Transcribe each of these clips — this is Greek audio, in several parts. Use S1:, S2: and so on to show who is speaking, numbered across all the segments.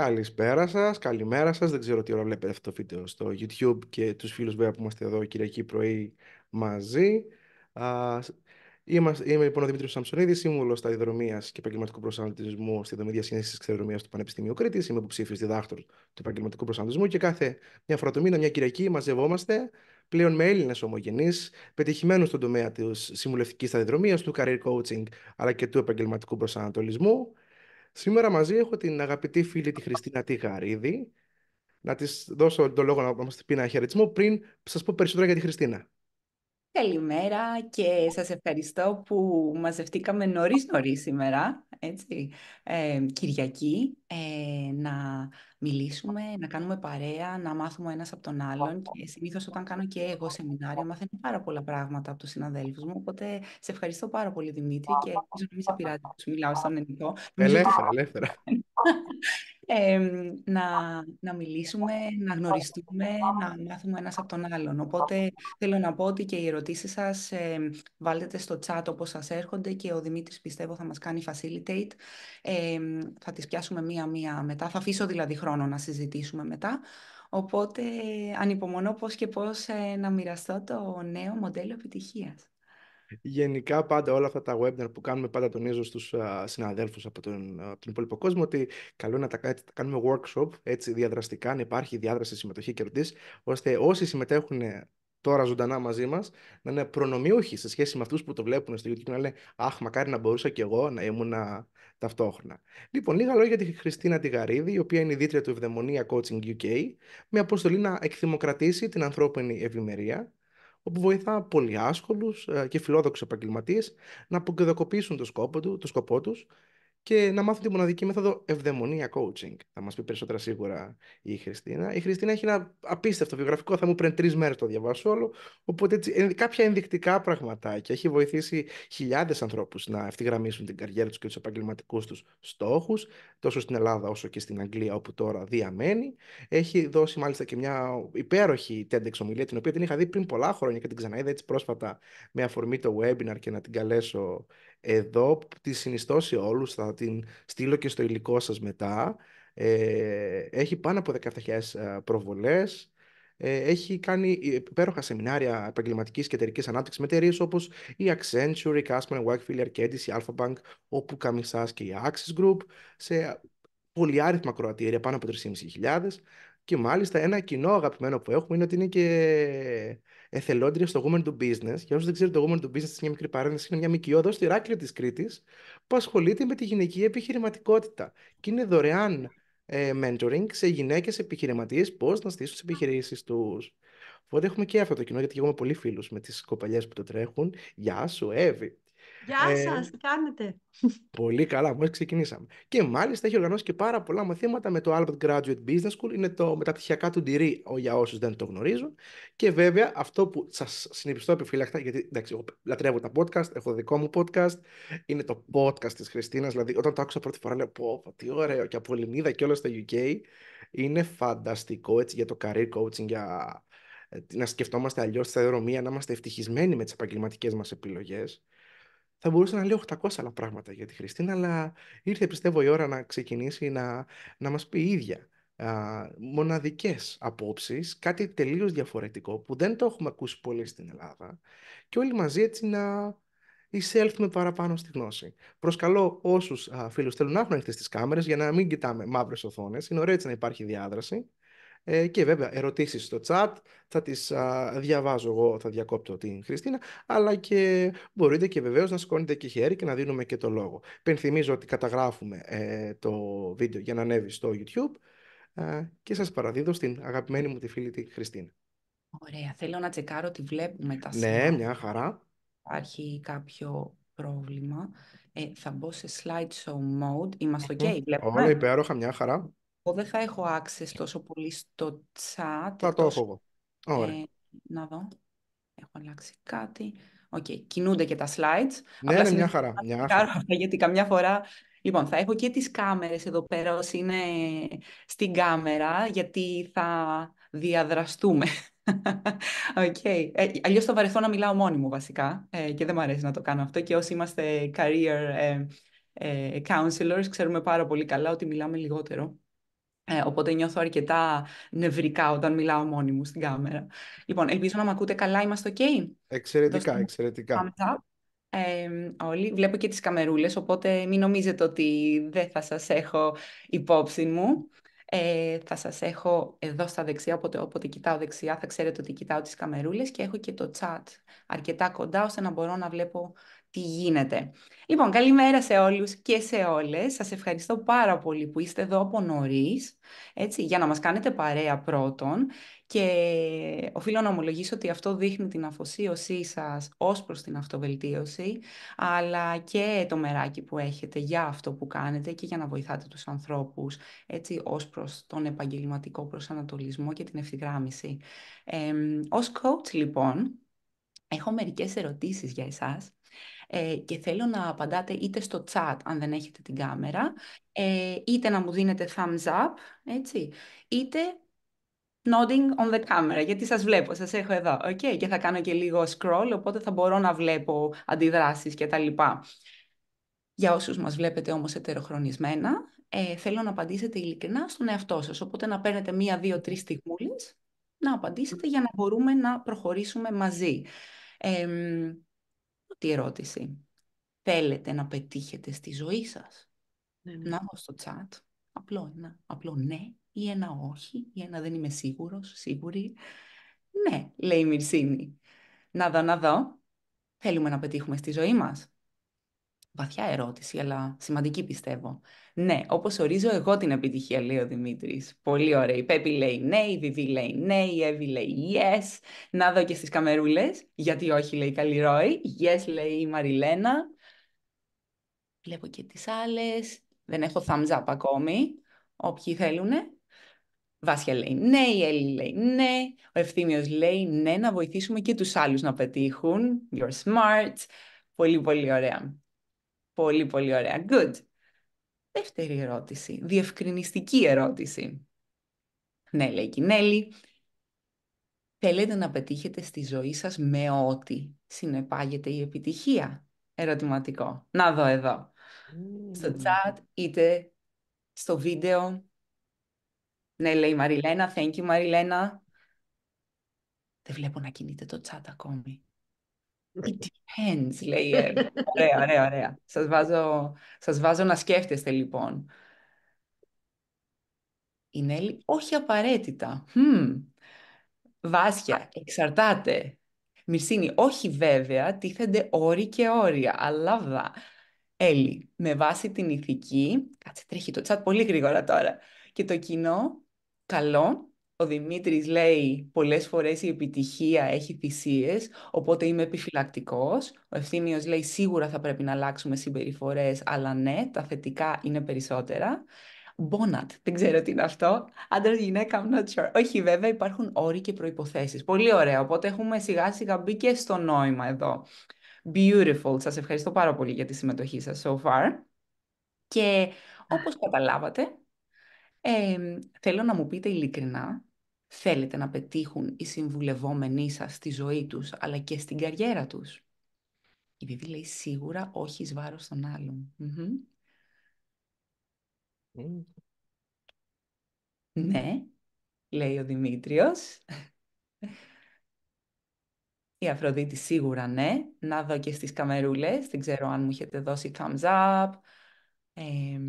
S1: Καλησπέρα σας, καλημέρα σας. Δεν ξέρω τι ώρα βλέπετε αυτό το βίντεο στο YouTube και τους φίλους βέβαια που είμαστε εδώ Κυριακή πρωί μαζί. Είμαστε, είμαι λοιπόν ο Δημήτρης Σαμψονίδης, σύμβουλο ταχυδρομεία και επαγγελματικού προσανατολισμού στη δομή διασύνδεση τη του Πανεπιστημίου Κρήτης. Είμαι υποψήφιος διδάκτορ του επαγγελματικού προσανατολισμού και κάθε μια φορά το μήνα, μια Κυριακή, μαζευόμαστε πλέον με Έλληνες ομογενείς, πετυχημένους στον τομέα της συμβουλευτικής ταχυδρομία, του career coaching αλλά και του επαγγελματικού προσανατολισμού Σήμερα μαζί έχω την αγαπητή φίλη τη Χριστίνα Τιγαρίδη. Να της δώσω τον λόγο να μας πει ένα χαιρετισμό πριν σας πω περισσότερα για τη Χριστίνα.
S2: Καλημέρα και σας ευχαριστώ που μαζευτήκαμε νωρίς νωρίς σήμερα έτσι, ε, Κυριακή, ε, να μιλήσουμε, να κάνουμε παρέα, να μάθουμε ένας από τον άλλον και συνήθως όταν κάνω και εγώ σεμινάρια μαθαίνω πάρα πολλά πράγματα από τους συναδέλφους μου, οπότε σε ευχαριστώ πάρα πολύ Δημήτρη και ελπίζω να μην σε πειράζει που σου μιλάω σαν ελληνικό. Ελεύθερα,
S1: ελεύθερα.
S2: να, να μιλήσουμε, να γνωριστούμε, να μάθουμε ένας από τον άλλον. Οπότε θέλω να πω ότι και οι ερωτήσεις σας ε, βάλετε στο chat όπως σας έρχονται και ο Δημήτρης πιστεύω θα μας κάνει facilitate. θα τις πιάσουμε μία-μία μετά. Θα αφήσω δηλαδή χρόνο να συζητήσουμε μετά. Οπότε ανυπομονώ πώς και πώς ε, να μοιραστώ το νέο μοντέλο επιτυχίας
S1: γενικά πάντα όλα αυτά τα webinar που κάνουμε πάντα τονίζω στους συναδέλφους από τον, από τον υπόλοιπο κόσμο ότι καλό είναι να τα, τα κάνουμε workshop έτσι διαδραστικά, να υπάρχει διάδραση συμμετοχή και ρωτής ώστε όσοι συμμετέχουν τώρα ζωντανά μαζί μας να είναι προνομιούχοι σε σχέση με αυτούς που το βλέπουν στο YouTube και να λένε Αχ, μακάρι να μπορούσα και εγώ να ήμουν ταυτόχρονα. Λοιπόν, λίγα λόγια για τη Χριστίνα Τιγαρίδη, η οποία είναι η δίτρια του Ευδαιμονία Coaching UK, με αποστολή να εκδημοκρατήσει την ανθρώπινη ευημερία όπου βοηθά άσχολου ε, και φιλόδοξους επαγγελματίες να αποκωδικοποιήσουν το σκοπό, του, το σκοπό τους και να μάθουν τη μοναδική μέθοδο ευδαιμονία coaching. Θα μας πει περισσότερα σίγουρα η Χριστίνα. Η Χριστίνα έχει ένα απίστευτο βιογραφικό, θα μου πριν τρεις μέρες το διαβάσω όλο. Οπότε έτσι, κάποια ενδεικτικά πραγματάκια. Έχει βοηθήσει χιλιάδες ανθρώπους να ευθυγραμμίσουν την καριέρα τους και τους επαγγελματικούς τους στόχους, τόσο στην Ελλάδα όσο και στην Αγγλία, όπου τώρα διαμένει. Έχει δώσει μάλιστα και μια υπέροχη TEDx ομιλία, την οποία την είχα δει πριν πολλά χρόνια και την ξαναείδα έτσι πρόσφατα με αφορμή το webinar και να την καλέσω εδώ τη συνιστώ σε όλους, θα την στείλω και στο υλικό σας μετά. Ε, έχει πάνω από 17.000 ε, προβολές. Ε, έχει κάνει υπέροχα σεμινάρια επαγγελματικής και εταιρικής ανάπτυξης με εταιρείες όπως η Accenture, η η Wackfield, η Arcadis, η Alpha Bank, όπου καμισά και η Axis Group, σε άριθμα κροατήρια πάνω από 3.500. Και μάλιστα ένα κοινό αγαπημένο που έχουμε είναι ότι είναι και εθελόντρια στο Women του Business. Για όσους δεν ξέρετε, το Women to Business είναι μια μικρή παρένθεση, είναι μια μικιόδος στη στο Ηράκλειο της Κρήτης, που ασχολείται με τη γυναική επιχειρηματικότητα. Και είναι δωρεάν ε, mentoring σε γυναίκες επιχειρηματίες πώς να στήσουν τις επιχειρήσεις τους. Οπότε έχουμε και αυτό το κοινό, γιατί εγώ είμαι πολύ φίλου με τις κοπαλιές που το τρέχουν. Γεια σου, Εύη.
S3: Γεια ε, σας, τι κάνετε.
S1: Πολύ καλά, μόλις ξεκινήσαμε. Και μάλιστα έχει οργανώσει και πάρα πολλά μαθήματα με το Albert Graduate Business School. Είναι το μεταπτυχιακά του Ντυρί για όσους δεν το γνωρίζουν. Και βέβαια αυτό που σας συνεπιστώ επιφύλακτα, γιατί εντάξει, εγώ λατρεύω τα podcast, έχω δικό μου podcast. Είναι το podcast της Χριστίνας. Δηλαδή, όταν το άκουσα πρώτη φορά, λέω πω, τι ωραίο. Και από Ελληνίδα και όλα στο UK. Είναι φανταστικό έτσι για το career coaching, για ε, να σκεφτόμαστε αλλιώς τη σταδιοδρομία, να είμαστε ευτυχισμένοι με τις επαγγελματικές μας επιλογές θα μπορούσα να λέω 800 άλλα πράγματα για τη Χριστίνα, αλλά ήρθε πιστεύω η ώρα να ξεκινήσει να, να μας πει ίδια α, μοναδικές απόψεις, κάτι τελείως διαφορετικό που δεν το έχουμε ακούσει πολύ στην Ελλάδα και όλοι μαζί έτσι να εισέλθουμε παραπάνω στη γνώση. Προσκαλώ όσους α, φίλους θέλουν να έχουν έρθει στις κάμερες για να μην κοιτάμε μαύρες οθόνες, είναι ωραίο έτσι να υπάρχει διάδραση ε, και βέβαια ερωτήσεις στο chat, θα τις διαβάζω εγώ, θα διακόπτω την Χριστίνα, αλλά και μπορείτε και βεβαίως να σηκώνετε και χέρι και να δίνουμε και το λόγο. Πενθυμίζω ότι καταγράφουμε ε, το βίντεο για να ανέβει στο YouTube ε, και σας παραδίδω στην αγαπημένη μου τη φίλη τη Χριστίνα.
S2: Ωραία, θέλω να τσεκάρω τι βλέπουμε τα Ναι,
S1: μια χαρά.
S2: Υπάρχει κάποιο πρόβλημα. Ε, θα μπω σε slideshow mode. Είμαστε ok, βλέπουμε. Όλα
S1: υπέροχα, μια χαρά
S2: δεν θα έχω access τόσο πολύ στο chat. Θα το έχω εγώ. Ε, να δω. Έχω αλλάξει κάτι. Οκ, okay. κινούνται και τα slides. Ναι, Απλά είναι μια χαρά. Μια χαρά. Γιατί καμιά φορά... Λοιπόν, θα έχω και τις κάμερες εδώ πέρα όσοι είναι στην κάμερα, γιατί θα διαδραστούμε. Okay. Ε, αλλιώς θα βαρεθώ να μιλάω μόνη μου βασικά ε, και δεν μου αρέσει να το κάνω αυτό και όσοι είμαστε career ε, ε counselors ξέρουμε πάρα πολύ καλά ότι μιλάμε λιγότερο ε, οπότε νιώθω αρκετά νευρικά όταν μιλάω μόνη μου στην κάμερα. Λοιπόν, ελπίζω να με ακούτε καλά. Είμαστε OK.
S1: Εξαιρετικά, εξαιρετικά.
S2: Ε, όλοι. Βλέπω και τις καμερούλες, οπότε μην νομίζετε ότι δεν θα σας έχω υπόψη μου. Ε, θα σας έχω εδώ στα δεξιά, οπότε όποτε κοιτάω δεξιά θα ξέρετε ότι κοιτάω τις καμερούλες και έχω και το chat αρκετά κοντά ώστε να μπορώ να βλέπω τι γίνεται. Λοιπόν, καλημέρα σε όλους και σε όλες. Σας ευχαριστώ πάρα πολύ που είστε εδώ από νωρίς, έτσι, για να μας κάνετε παρέα πρώτον. Και οφείλω να ομολογήσω ότι αυτό δείχνει την αφοσίωσή σας ως προς την αυτοβελτίωση, αλλά και το μεράκι που έχετε για αυτό που κάνετε και για να βοηθάτε τους ανθρώπους, έτσι, ως προς τον επαγγελματικό προσανατολισμό και την ευθυγράμμιση. Ε, ως coach, λοιπόν, έχω μερικές ερωτήσεις για εσάς ε, και θέλω να απαντάτε είτε στο chat αν δεν έχετε την κάμερα, ε, είτε να μου δίνετε thumbs up, έτσι, είτε nodding on the camera, γιατί σας βλέπω, σας έχω εδώ, okay? και θα κάνω και λίγο scroll, οπότε θα μπορώ να βλέπω αντιδράσεις και τα λοιπά. Για όσους μας βλέπετε όμως ετεροχρονισμένα, ε, θέλω να απαντήσετε ειλικρινά στον εαυτό σας, οπότε να παίρνετε μία, δύο, τρεις στιγμούλες, να απαντήσετε για να μπορούμε να προχωρήσουμε μαζί. Ε, τη ερώτηση. Θέλετε να πετύχετε στη ζωή σας. Ναι, ναι. Να δω στο chat. Απλό ένα. Απλό ναι ή ένα όχι ή ένα δεν είμαι σίγουρος, σίγουρη. Ναι, λέει η Μυρσίνη. Να δω, να δω. Θέλουμε να πετύχουμε στη ζωή μας. Βαθιά ερώτηση, αλλά σημαντική πιστεύω. Ναι, όπως ορίζω εγώ την επιτυχία, λέει ο Δημήτρης. Πολύ ωραία. Η Πέπη λέει ναι, η Βιβί λέει ναι, η Εύη λέει yes. Να δω και στις καμερούλες. Γιατί όχι, λέει η Καλλιρόη. Yes, λέει η Μαριλένα. Βλέπω και τις άλλες. Δεν έχω thumbs up ακόμη. Όποιοι θέλουνε. Βάσια λέει ναι, η Έλλη λέει ναι, ο Ευθύμιος λέει ναι, να βοηθήσουμε και τους άλλους να πετύχουν. You're smart. Πολύ, πολύ ωραία. Πολύ, πολύ ωραία. Good. Δεύτερη ερώτηση. Διευκρινιστική ερώτηση. Ναι, λέει η Κινέλη. Θέλετε να πετύχετε στη ζωή σας με ό,τι συνεπάγεται η επιτυχία. Ερωτηματικό. Να δω εδώ. Στο chat είτε στο βίντεο. Ναι, λέει η Μαριλένα. Thank you, Μαριλένα. Δεν βλέπω να κινείται το chat ακόμη. It depends, λέει. ωραία, ωραία, ωραία. Σας βάζω, σας βάζω να σκέφτεστε, λοιπόν. Η Νέλη, όχι απαραίτητα. Βάσια, εξαρτάται. Μυρσίνη, όχι βέβαια, τίθενται όροι και όρια. Αλλά βά. Έλλη, με βάση την ηθική, κάτσε τρέχει το τσάτ πολύ γρήγορα τώρα, και το κοινό, καλό, ο Δημήτρης λέει πολλές φορές η επιτυχία έχει θυσίες, οπότε είμαι επιφυλακτικός. Ο Ευθύμιος λέει σίγουρα θα πρέπει να αλλάξουμε συμπεριφορές, αλλά ναι, τα θετικά είναι περισσότερα. Μπόνατ, δεν ξέρω τι είναι αυτό. Άντρας, γυναίκα, I'm not sure. Όχι, βέβαια, υπάρχουν όροι και προϋποθέσεις. Πολύ ωραία, οπότε έχουμε σιγά σιγά μπει και στο νόημα εδώ. Beautiful, σας ευχαριστώ πάρα πολύ για τη συμμετοχή σας so far. Και όπως καταλάβατε, ε, θέλω να μου πείτε ειλικρινά θέλετε να πετύχουν οι συμβουλευόμενοι σας στη ζωή τους, αλλά και στην καριέρα τους. Η Βιβή λέει σίγουρα όχι εις βάρος των αλλων Ναι, λέει ο Δημήτριος. Η Αφροδίτη σίγουρα ναι. Να δω και στις καμερούλες. Δεν ξέρω αν μου έχετε δώσει thumbs up. Ε,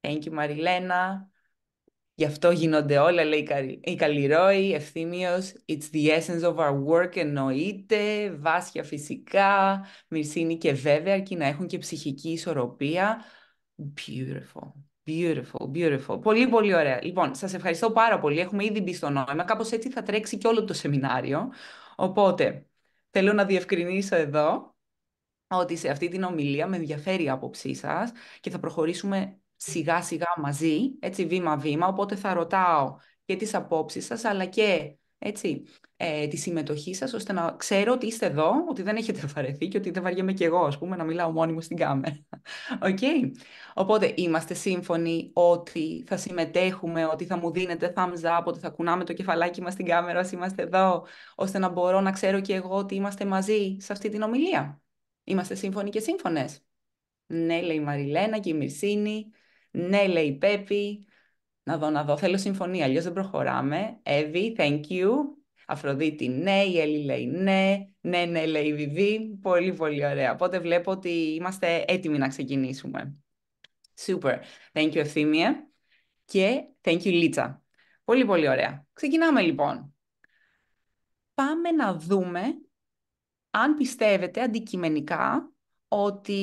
S2: thank you Μαριλένα. Γι' αυτό γίνονται όλα, λέει η Καλλιρόη, Ευθύμιος, It's the essence of our work εννοείται, Βάσια φυσικά, Μυρσίνη και βέβαια, αρκεί να έχουν και ψυχική ισορροπία. Beautiful. Beautiful, beautiful. Πολύ, πολύ ωραία. Λοιπόν, σας ευχαριστώ πάρα πολύ. Έχουμε ήδη μπει στο νόημα. Κάπως έτσι θα τρέξει και όλο το σεμινάριο. Οπότε, θέλω να διευκρινίσω εδώ ότι σε αυτή την ομιλία με ενδιαφέρει η άποψή σας και θα προχωρήσουμε σιγά σιγά μαζί, έτσι βήμα-βήμα, οπότε θα ρωτάω και τις απόψεις σας, αλλά και έτσι, ε, τη συμμετοχή σας, ώστε να ξέρω ότι είστε εδώ, ότι δεν έχετε βαρεθεί και ότι δεν βαριέμαι κι εγώ, ας πούμε, να μιλάω μόνη μου στην κάμερα. Okay. Οπότε είμαστε σύμφωνοι ότι θα συμμετέχουμε, ότι θα μου δίνετε thumbs up, ότι θα κουνάμε το κεφαλάκι μας στην κάμερα, ας είμαστε εδώ, ώστε να μπορώ να ξέρω κι εγώ ότι είμαστε μαζί σε αυτή την ομιλία. Είμαστε σύμφωνοι και σύμφωνες. Ναι, λέει η Μαριλένα και η Μυρσίνη. Ναι, λέει η Πέπη. Να δω, να δω. Θέλω συμφωνία. Αλλιώς δεν προχωράμε. Εύη, thank you. Αφροδίτη, ναι. Η Έλλη λέει ναι. Ναι, ναι, λέει η Βιβί. Πολύ, πολύ ωραία. Οπότε βλέπω ότι είμαστε έτοιμοι να ξεκινήσουμε. Super. Thank you, Ευθύμια. Και thank you, Λίτσα. Πολύ, πολύ ωραία. Ξεκινάμε λοιπόν. Πάμε να δούμε αν πιστεύετε αντικειμενικά ότι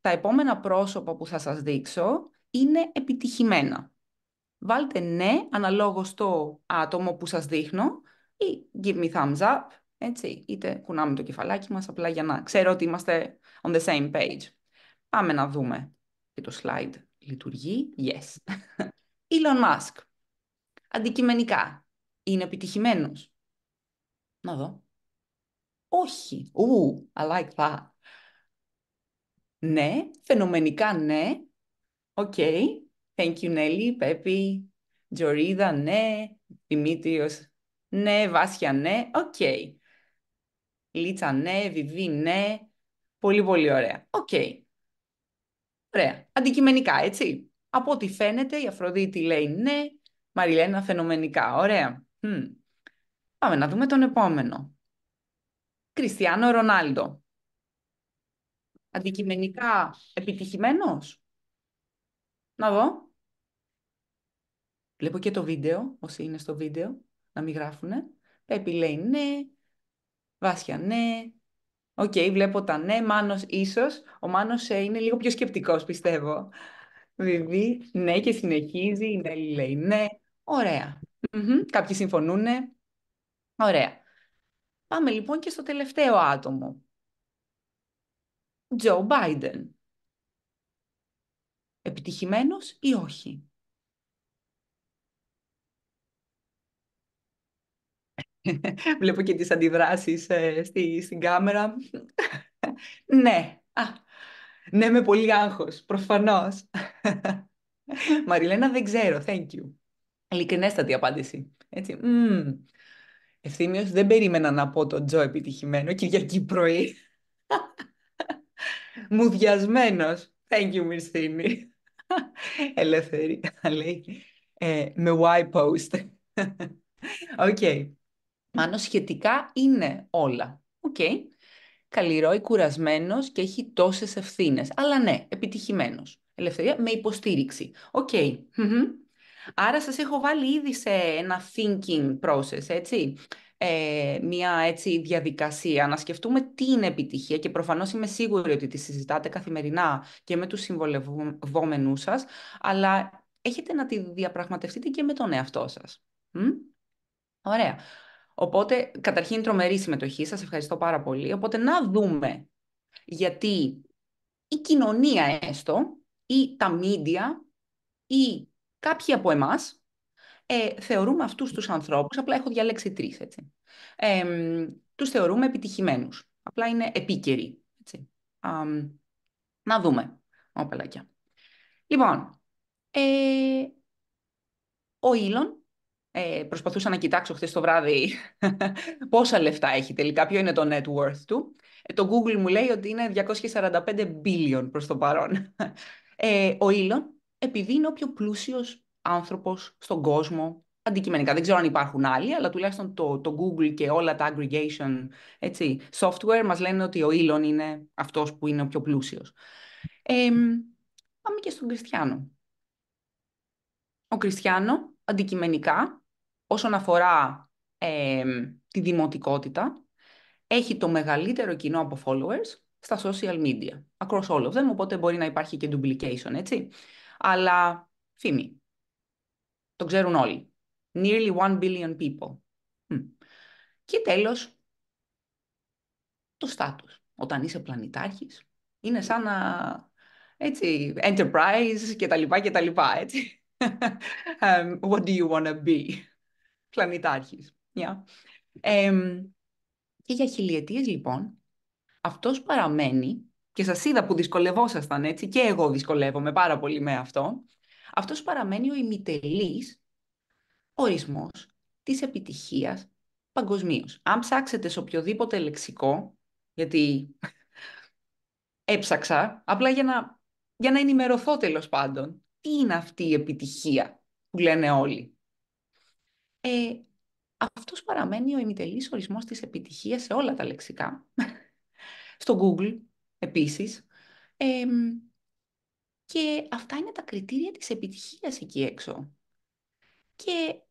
S2: τα επόμενα πρόσωπα που θα σας δείξω είναι επιτυχημένα. Βάλτε ναι αναλόγως στο άτομο που σας δείχνω ή give me thumbs up, έτσι, είτε κουνάμε το κεφαλάκι μας απλά για να ξέρω ότι είμαστε on the same page. Πάμε να δούμε. Και το slide λειτουργεί. Yes. Elon Musk. Αντικειμενικά. Είναι επιτυχημένος. Να δω. Όχι. Ooh, I like that. Ναι, φαινομενικά ναι, Οκ, Thank you, Nelly, Πέπη, Τζορίδα, ναι, Δημήτριος, ναι, Βάσια, ναι, οκ. Λίτσα, ναι, Βιβί, ναι, πολύ πολύ ωραία. Οκ. Ωραία. Αντικειμενικά, έτσι. Από ό,τι φαίνεται, η Αφροδίτη λέει ναι, Μαριλένα φαινομενικά. Ωραία. Πάμε να δούμε τον επόμενο. Κριστιανό Ρονάλντο. Αντικειμενικά επιτυχημένος. Να δω. Βλέπω και το βίντεο, όσοι είναι στο βίντεο, να μην γράφουνε. Πέπι λέει ναι, Βάσια ναι, Οκ, okay, βλέπω τα ναι, Μάνος ίσως. Ο Μάνος ε, είναι λίγο πιο σκεπτικός, πιστεύω. Βιβί, ναι και συνεχίζει, η Νέλη λέει ναι. Ωραία. Mm-hmm. Κάποιοι συμφωνούν. Ωραία. Πάμε λοιπόν και στο τελευταίο άτομο. Τζο Μπάιντεν επιτυχημένος ή όχι. Βλέπω και τις αντιδράσεις ε, στη, στην κάμερα. ναι. Α, ναι, με πολύ άγχος, προφανώς. Μαριλένα, δεν ξέρω. Thank you. Ειλικρινέστατη απάντηση. Έτσι. Mm. Ευθύμιος, δεν περίμενα να πω τον Τζο επιτυχημένο Κυριακή πρωί. Μουδιασμένος. Thank you, Μυρσίνη. Ελεύθερη, λέει. Ε, με why post. Οκ. Okay. σχετικά είναι όλα. Οκ. Okay. Καλλιρόη, κουρασμένος και έχει τόσες ευθύνες. Αλλά ναι, επιτυχημένος. Ελευθερία με υποστήριξη. Οκ. Άρα σας έχω βάλει ήδη σε ένα thinking process, έτσι. Ε, μια έτσι διαδικασία, να σκεφτούμε τι είναι επιτυχία και προφανώς είμαι σίγουρη ότι τη συζητάτε καθημερινά και με τους συμβολευόμενούς σας, αλλά έχετε να τη διαπραγματευτείτε και με τον εαυτό σας. Μ? Ωραία. Οπότε, καταρχήν τρομερή συμμετοχή σας, ευχαριστώ πάρα πολύ. Οπότε να δούμε γιατί η κοινωνία έστω ή τα μίντια ή κάποιοι από εμάς ε, θεωρούμε αυτούς τους ανθρώπους, απλά έχω διαλέξει τρεις, έτσι. τους θεωρούμε επιτυχημένους. Απλά είναι επίκαιροι. Έτσι. να δούμε. Ω, Λοιπόν, ε, ο Ήλον ε, προσπαθούσα να κοιτάξω χθες το βράδυ πόσα λεφτά έχει τελικά, ποιο είναι το net worth του. Ε, το Google μου λέει ότι είναι 245 billion προς το παρόν. Ε, ο Ήλον επειδή είναι ο πιο πλούσιος άνθρωπος στον κόσμο, αντικειμενικά. Δεν ξέρω αν υπάρχουν άλλοι, αλλά τουλάχιστον το, το Google και όλα τα aggregation έτσι, software μας λένε ότι ο Elon είναι αυτός που είναι ο πιο πλούσιος. Ε, πάμε και στον Κριστιανό. Ο Κριστιανό, αντικειμενικά, όσον αφορά ε, τη δημοτικότητα, έχει το μεγαλύτερο κοινό από followers στα social media, across all of them, οπότε μπορεί να υπάρχει και duplication, έτσι. Αλλά, φήμη, το ξέρουν όλοι. Nearly one billion people. Και τέλος, το στάτους. Όταν είσαι πλανητάρχης, είναι σαν να, έτσι, enterprise και τα λοιπά και τα λοιπά, έτσι. um, what do you want to be? Πλανητάρχης. Yeah. Um, και για χιλιετίες, λοιπόν, αυτός παραμένει, και σας είδα που δυσκολευόσασταν, έτσι, και εγώ δυσκολεύομαι πάρα πολύ με αυτό, αυτός παραμένει ο ημιτελής ορισμός της επιτυχίας παγκοσμίως. Αν ψάξετε σε οποιοδήποτε λεξικό, γιατί έψαξα, απλά για να, για να ενημερωθώ τέλος πάντων, τι είναι αυτή η επιτυχία που λένε όλοι. Ε, αυτός παραμένει ο ημιτελής ορισμός της επιτυχίας σε όλα τα λεξικά. Στο Google, επίσης, και αυτά είναι τα κριτήρια της επιτυχίας εκεί έξω. Και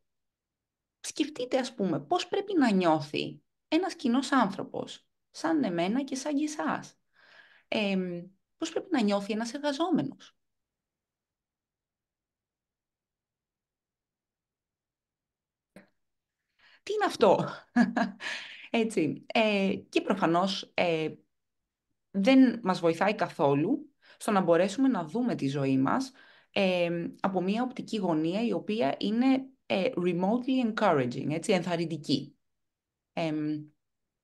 S2: σκεφτείτε ας πούμε πώς πρέπει να νιώθει ένας κοινός άνθρωπος, σαν εμένα και σαν και εσάς. Ε, πώς πρέπει να νιώθει ένας εργαζόμενος. Τι είναι αυτό. Έτσι. Ε, και προφανώς ε, δεν μας βοηθάει καθόλου στο να μπορέσουμε να δούμε τη ζωή μας από μια οπτική γωνία η οποία είναι ε, remotely encouraging, έτσι, ενθαρρυντική.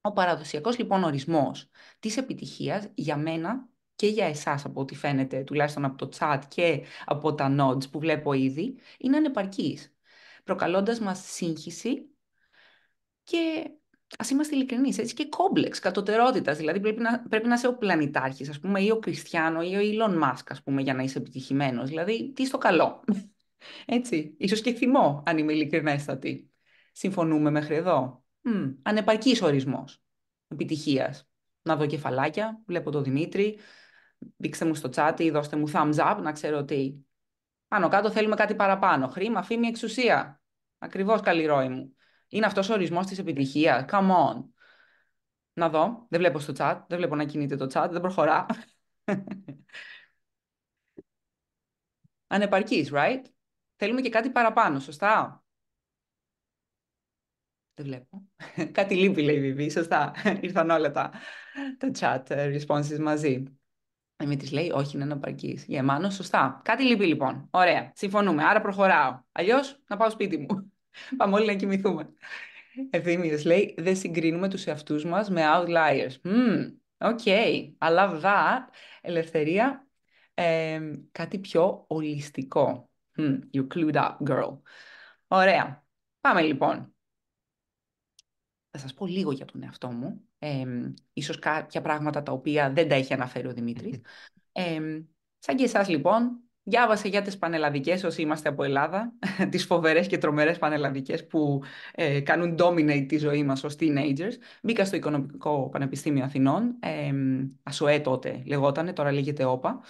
S2: ο παραδοσιακός λοιπόν ορισμός της επιτυχίας για μένα και για εσάς από ό,τι φαίνεται, τουλάχιστον από το chat και από τα notes που βλέπω ήδη, είναι ανεπαρκής, προκαλώντας μας σύγχυση και ας είμαστε ειλικρινείς, έτσι και κόμπλεξ κατωτερότητας. Δηλαδή πρέπει να, πρέπει να είσαι ο πλανητάρχης, ας πούμε, ή ο Κριστιανό ή ο Ιλον Μάσκ ας πούμε, για να είσαι επιτυχημένος. Δηλαδή, τι στο καλό. Έτσι. Ίσως και θυμό, αν είμαι ειλικρινέστατη. Συμφωνούμε μέχρι εδώ. Mm. Ανεπαρκής ορισμός επιτυχίας. Να δω κεφαλάκια, βλέπω τον Δημήτρη. Δείξτε μου στο τσάτι, ή δώστε μου thumbs up να ξέρω ότι πάνω κάτω θέλουμε κάτι παραπάνω. Χρήμα, φήμη, εξουσία. Ακριβώς καλή ρόη μου. Είναι αυτός ο ορισμός της επιτυχία. Come on. Να δω. Δεν βλέπω στο chat. Δεν βλέπω να κινείται το chat. Δεν προχωρά. Ανεπαρκής, right? Θέλουμε και κάτι παραπάνω, σωστά. Δεν βλέπω. Κάτι λείπει, λέει η Βιβί. Σωστά. Ήρθαν όλα τα, τα chat responses μαζί. Η της λέει, όχι, είναι ανεπαρκής. Για εμάνος, σωστά. Κάτι λείπει, λοιπόν. Ωραία. Συμφωνούμε. Άρα προχωράω. Αλλιώς, να πάω σπίτι μου. Πάμε όλοι να κοιμηθούμε. Ευθύμιος λέει, δεν συγκρίνουμε τους εαυτούς μας με outliers. Mm, okay, I love that. Ελευθερία, κάτι πιο ολιστικό. Mm, you clued up, girl. Ωραία. Πάμε λοιπόν. Θα σας πω λίγο για τον εαυτό μου. Ε, ίσως κάποια πράγματα τα οποία δεν τα έχει αναφέρει ο Δημήτρης. Ε, σαν και εσάς λοιπόν, Διάβασε για τις πανελλαδικές όσοι είμαστε από Ελλάδα, τις φοβερές και τρομερές πανελλαδικές που ε, κάνουν dominate τη ζωή μας ως teenagers. Μπήκα στο Οικονομικό Πανεπιστήμιο Αθηνών, ε, ΑΣΟΕ τότε λεγότανε, τώρα λέγεται ΟΠΑ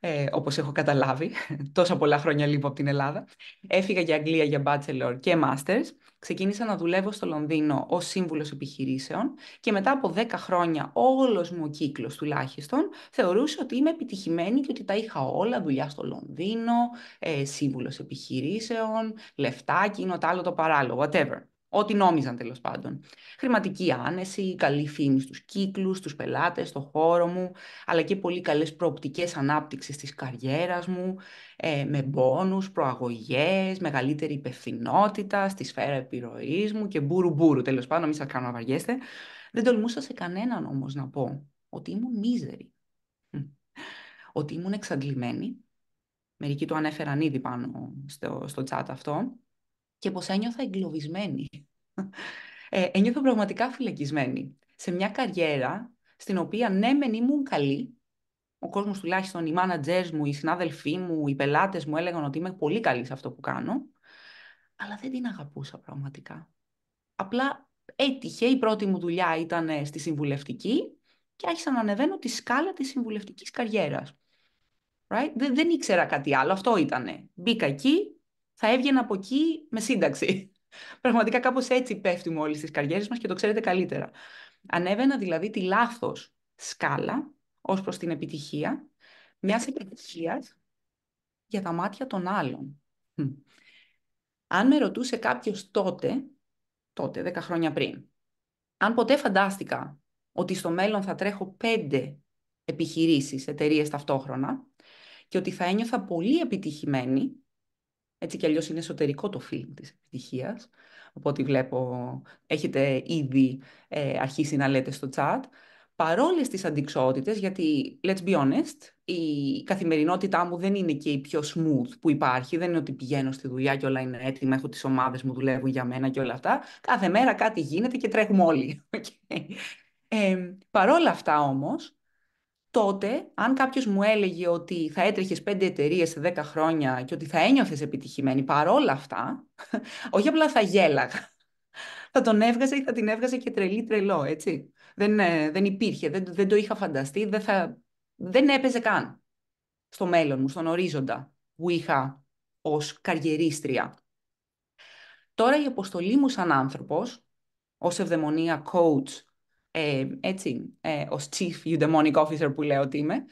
S2: ε, όπως έχω καταλάβει, τόσα πολλά χρόνια λίγο από την Ελλάδα. Έφυγα για Αγγλία για bachelor και masters. Ξεκίνησα να δουλεύω στο Λονδίνο ως σύμβουλος επιχειρήσεων και μετά από 10 χρόνια όλος μου ο κύκλος τουλάχιστον θεωρούσε ότι είμαι επιτυχημένη και ότι τα είχα όλα, δουλειά στο Λονδίνο, ε, σύμβουλος επιχειρήσεων, λεφτά, κοινό, άλλο το παράλληλο, whatever. Ό,τι νόμιζαν τέλος πάντων. Χρηματική άνεση, καλή φήμη στους κύκλους, στους πελάτες, στο χώρο μου, αλλά και πολύ καλές προοπτικές ανάπτυξης της καριέρας μου, ε, με μπόνους, προαγωγές, μεγαλύτερη υπευθυνότητα στη σφαίρα επιρροής μου και μπουρου μπουρου, τέλος πάντων, μην σας κάνω να βαριέστε. Δεν τολμούσα σε κανέναν όμως να πω ότι ήμουν μίζερη, ότι ήμουν εξαντλημένη. Μερικοί το ανέφεραν ήδη πάνω στο, στο chat αυτό και πως ένιωθα εγκλωβισμένη. Ε, ένιωθα πραγματικά φυλακισμένη σε μια καριέρα στην οποία ναι μεν ήμουν καλή, ο κόσμος τουλάχιστον, οι managers μου, οι συνάδελφοί μου, οι πελάτες μου έλεγαν ότι είμαι πολύ καλή σε αυτό που κάνω, αλλά δεν την αγαπούσα πραγματικά. Απλά έτυχε, η πρώτη μου δουλειά ήταν ε, στη συμβουλευτική και άρχισα να ανεβαίνω τη σκάλα της συμβουλευτικής καριέρας. Right? Δεν, δεν ήξερα κάτι άλλο, αυτό ήτανε. Μπήκα εκεί, θα έβγαινα από εκεί με σύνταξη. Πραγματικά κάπως έτσι πέφτουμε όλοι στις καριέρες μας και το ξέρετε καλύτερα. Ανέβαινα δηλαδή τη λάθος σκάλα ως προς την επιτυχία μιας επιτυχίας για τα μάτια των άλλων. Αν με ρωτούσε κάποιος τότε, τότε, 10 χρόνια πριν, αν ποτέ φαντάστηκα ότι στο μέλλον θα τρέχω πέντε επιχειρήσεις, εταιρείες ταυτόχρονα και ότι θα ένιωθα πολύ επιτυχημένη έτσι κι αλλιώς είναι εσωτερικό το φιλμ της επιτυχίας. Από ό,τι βλέπω έχετε ήδη ε, αρχίσει να λέτε στο chat. Παρόλες τις αντικσότητες, γιατί let's be honest, η καθημερινότητά μου δεν είναι και η πιο smooth που υπάρχει. Δεν είναι ότι πηγαίνω στη δουλειά και όλα είναι έτοιμα, έχω τις ομάδες μου δουλεύουν για μένα και όλα αυτά. Κάθε μέρα κάτι γίνεται και τρέχουμε όλοι. Okay. Ε, παρόλα αυτά όμως, τότε, αν κάποιος μου έλεγε ότι θα έτρεχες πέντε εταιρείες σε 10 χρόνια και ότι θα ένιωθες επιτυχημένη παρόλα αυτά, όχι απλά θα γέλαγα. Θα τον έβγαζε ή θα την έβγαζε και τρελή τρελό, έτσι. Δεν, ε, δεν υπήρχε, δεν, δεν το είχα φανταστεί, δεν, θα, δεν έπαιζε καν στο μέλλον μου, στον ορίζοντα που είχα ως καριερίστρια. Τώρα η αποστολή μου σαν άνθρωπος, ως ευδαιμονία coach ε, έτσι, ε, ως chief eudaimonic officer που λέω ότι είμαι,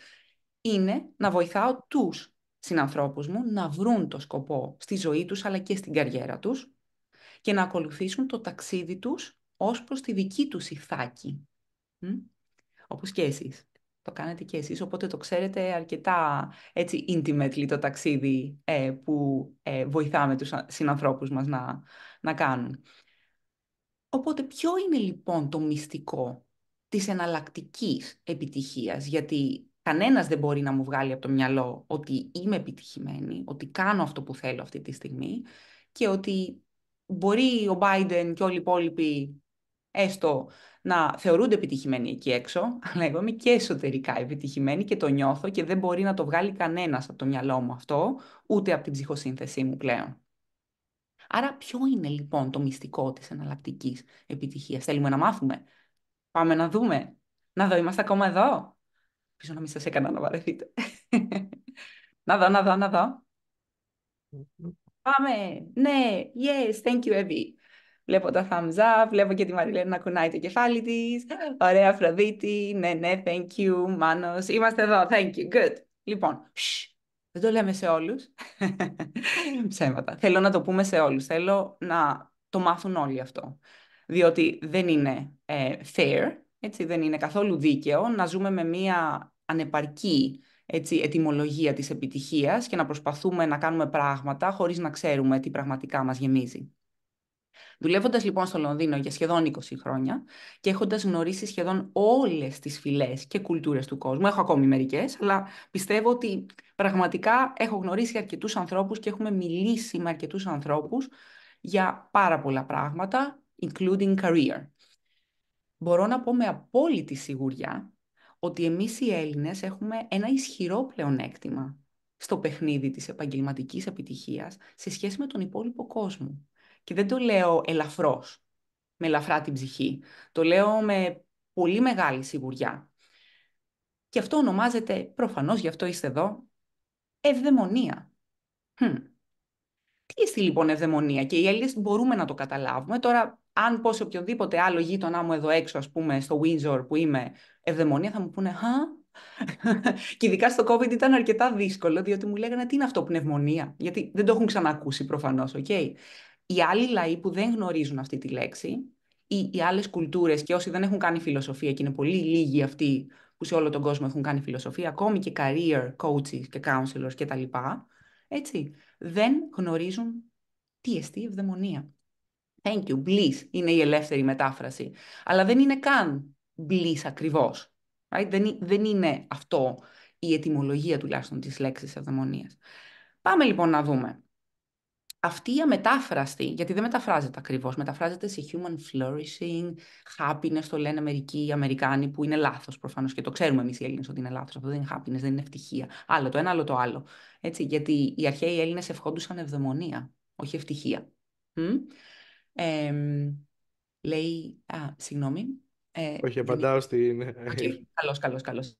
S2: είναι να βοηθάω τους συνανθρώπους μου να βρουν το σκοπό στη ζωή τους αλλά και στην καριέρα τους και να ακολουθήσουν το ταξίδι τους ως προς τη δική τους ηθάκη. Μ? Όπως και εσείς. Το κάνετε και εσείς, οπότε το ξέρετε αρκετά έτσι intimately το ταξίδι ε, που ε, βοηθάμε τους συνανθρώπους μας να, να κάνουν. Οπότε ποιο είναι λοιπόν το μυστικό της εναλλακτικής επιτυχίας, γιατί κανένας δεν μπορεί να μου βγάλει από το μυαλό ότι είμαι επιτυχημένη, ότι κάνω αυτό που θέλω αυτή τη στιγμή και ότι μπορεί ο Biden και όλοι οι υπόλοιποι έστω να θεωρούνται επιτυχημένοι εκεί έξω, αλλά εγώ είμαι και εσωτερικά επιτυχημένη και το νιώθω και δεν μπορεί να το βγάλει κανένας από το μυαλό μου αυτό, ούτε από την ψυχοσύνθεσή μου πλέον. Άρα ποιο είναι λοιπόν το μυστικό της εναλλακτικής επιτυχίας. Θέλουμε να μάθουμε. Πάμε να δούμε. Να δω, είμαστε ακόμα εδώ. Πίσω να μην σας έκανα να βαρεθείτε. να δω, να δω, να δω. Mm-hmm. Πάμε. Ναι, yes, thank you, Evie. Βλέπω τα thumbs up, βλέπω και τη Μαριλένα να κουνάει το κεφάλι της. Ωραία, Αφροδίτη. Ναι, ναι, thank you, Μάνος. Είμαστε εδώ, thank you, good. Λοιπόν, δεν το λέμε σε όλους. Ψέματα. Θέλω να το πούμε σε όλους. Θέλω να το μάθουν όλοι αυτό. Διότι δεν είναι ε, fair, έτσι, δεν είναι καθόλου δίκαιο να ζούμε με μία ανεπαρκή έτσι, ετοιμολογία της επιτυχίας και να προσπαθούμε να κάνουμε πράγματα χωρίς να ξέρουμε τι πραγματικά μας γεμίζει. Δουλεύοντας λοιπόν στο Λονδίνο για σχεδόν 20 χρόνια και έχοντας γνωρίσει σχεδόν όλες τις φυλές και κουλτούρες του κόσμου, έχω ακόμη μερικές, αλλά πιστεύω ότι πραγματικά έχω γνωρίσει αρκετούς ανθρώπους και έχουμε μιλήσει με αρκετούς ανθρώπους για πάρα πολλά πράγματα, including career. Μπορώ να πω με απόλυτη σιγουριά ότι εμείς οι Έλληνες έχουμε ένα ισχυρό πλεονέκτημα στο παιχνίδι της επαγγελματικής επιτυχίας σε σχέση με τον υπόλοιπο κόσμο. Και δεν το λέω ελαφρώς, με ελαφρά την ψυχή. Το λέω με πολύ μεγάλη σιγουριά. Και αυτό ονομάζεται, προφανώς γι' αυτό είστε εδώ, ευδαιμονία. Hm. Τι είστε λοιπόν ευδαιμονία και οι Έλληνες μπορούμε να το καταλάβουμε. Τώρα, αν πω σε οποιοδήποτε άλλο γείτονά μου εδώ έξω, ας πούμε, στο Windsor που είμαι, ευδαιμονία θα μου πούνε «Χα, και ειδικά στο COVID ήταν αρκετά δύσκολο, διότι μου λέγανε τι είναι αυτό πνευμονία, γιατί δεν το έχουν ξανακούσει προφανώς, οκ. Okay? οι άλλοι λαοί που δεν γνωρίζουν αυτή τη λέξη ή οι άλλες κουλτούρες και όσοι δεν έχουν κάνει φιλοσοφία και είναι πολύ λίγοι αυτοί που σε όλο τον κόσμο έχουν κάνει φιλοσοφία, ακόμη και career coaches και counselors κτλ. έτσι, δεν γνωρίζουν τι εστί ευδαιμονία. Thank you, bliss είναι η ελεύθερη μετάφραση. Αλλά δεν είναι καν bliss ακριβώς. Right? Δεν, δεν είναι αυτό η ετοιμολογία τουλάχιστον της λέξης ευδαιμονίας. Πάμε λοιπόν να δούμε αυτή η αμετάφραστη, γιατί δεν μεταφράζεται ακριβώς, μεταφράζεται σε human flourishing, happiness το λένε μερικοί Αμερικάνοι, που είναι λάθος προφανώς και το ξέρουμε εμείς οι Έλληνες ότι είναι λάθος, αυτό δεν είναι happiness, δεν είναι ευτυχία, άλλο το ένα, άλλο το άλλο. Έτσι, γιατί οι αρχαίοι Έλληνες ευχόντουσαν ευδομονία, όχι ευτυχία. Ε, λέει, α, συγγνώμη. Ε,
S1: όχι, απαντάω στην... Okay,
S2: καλώς, καλώς.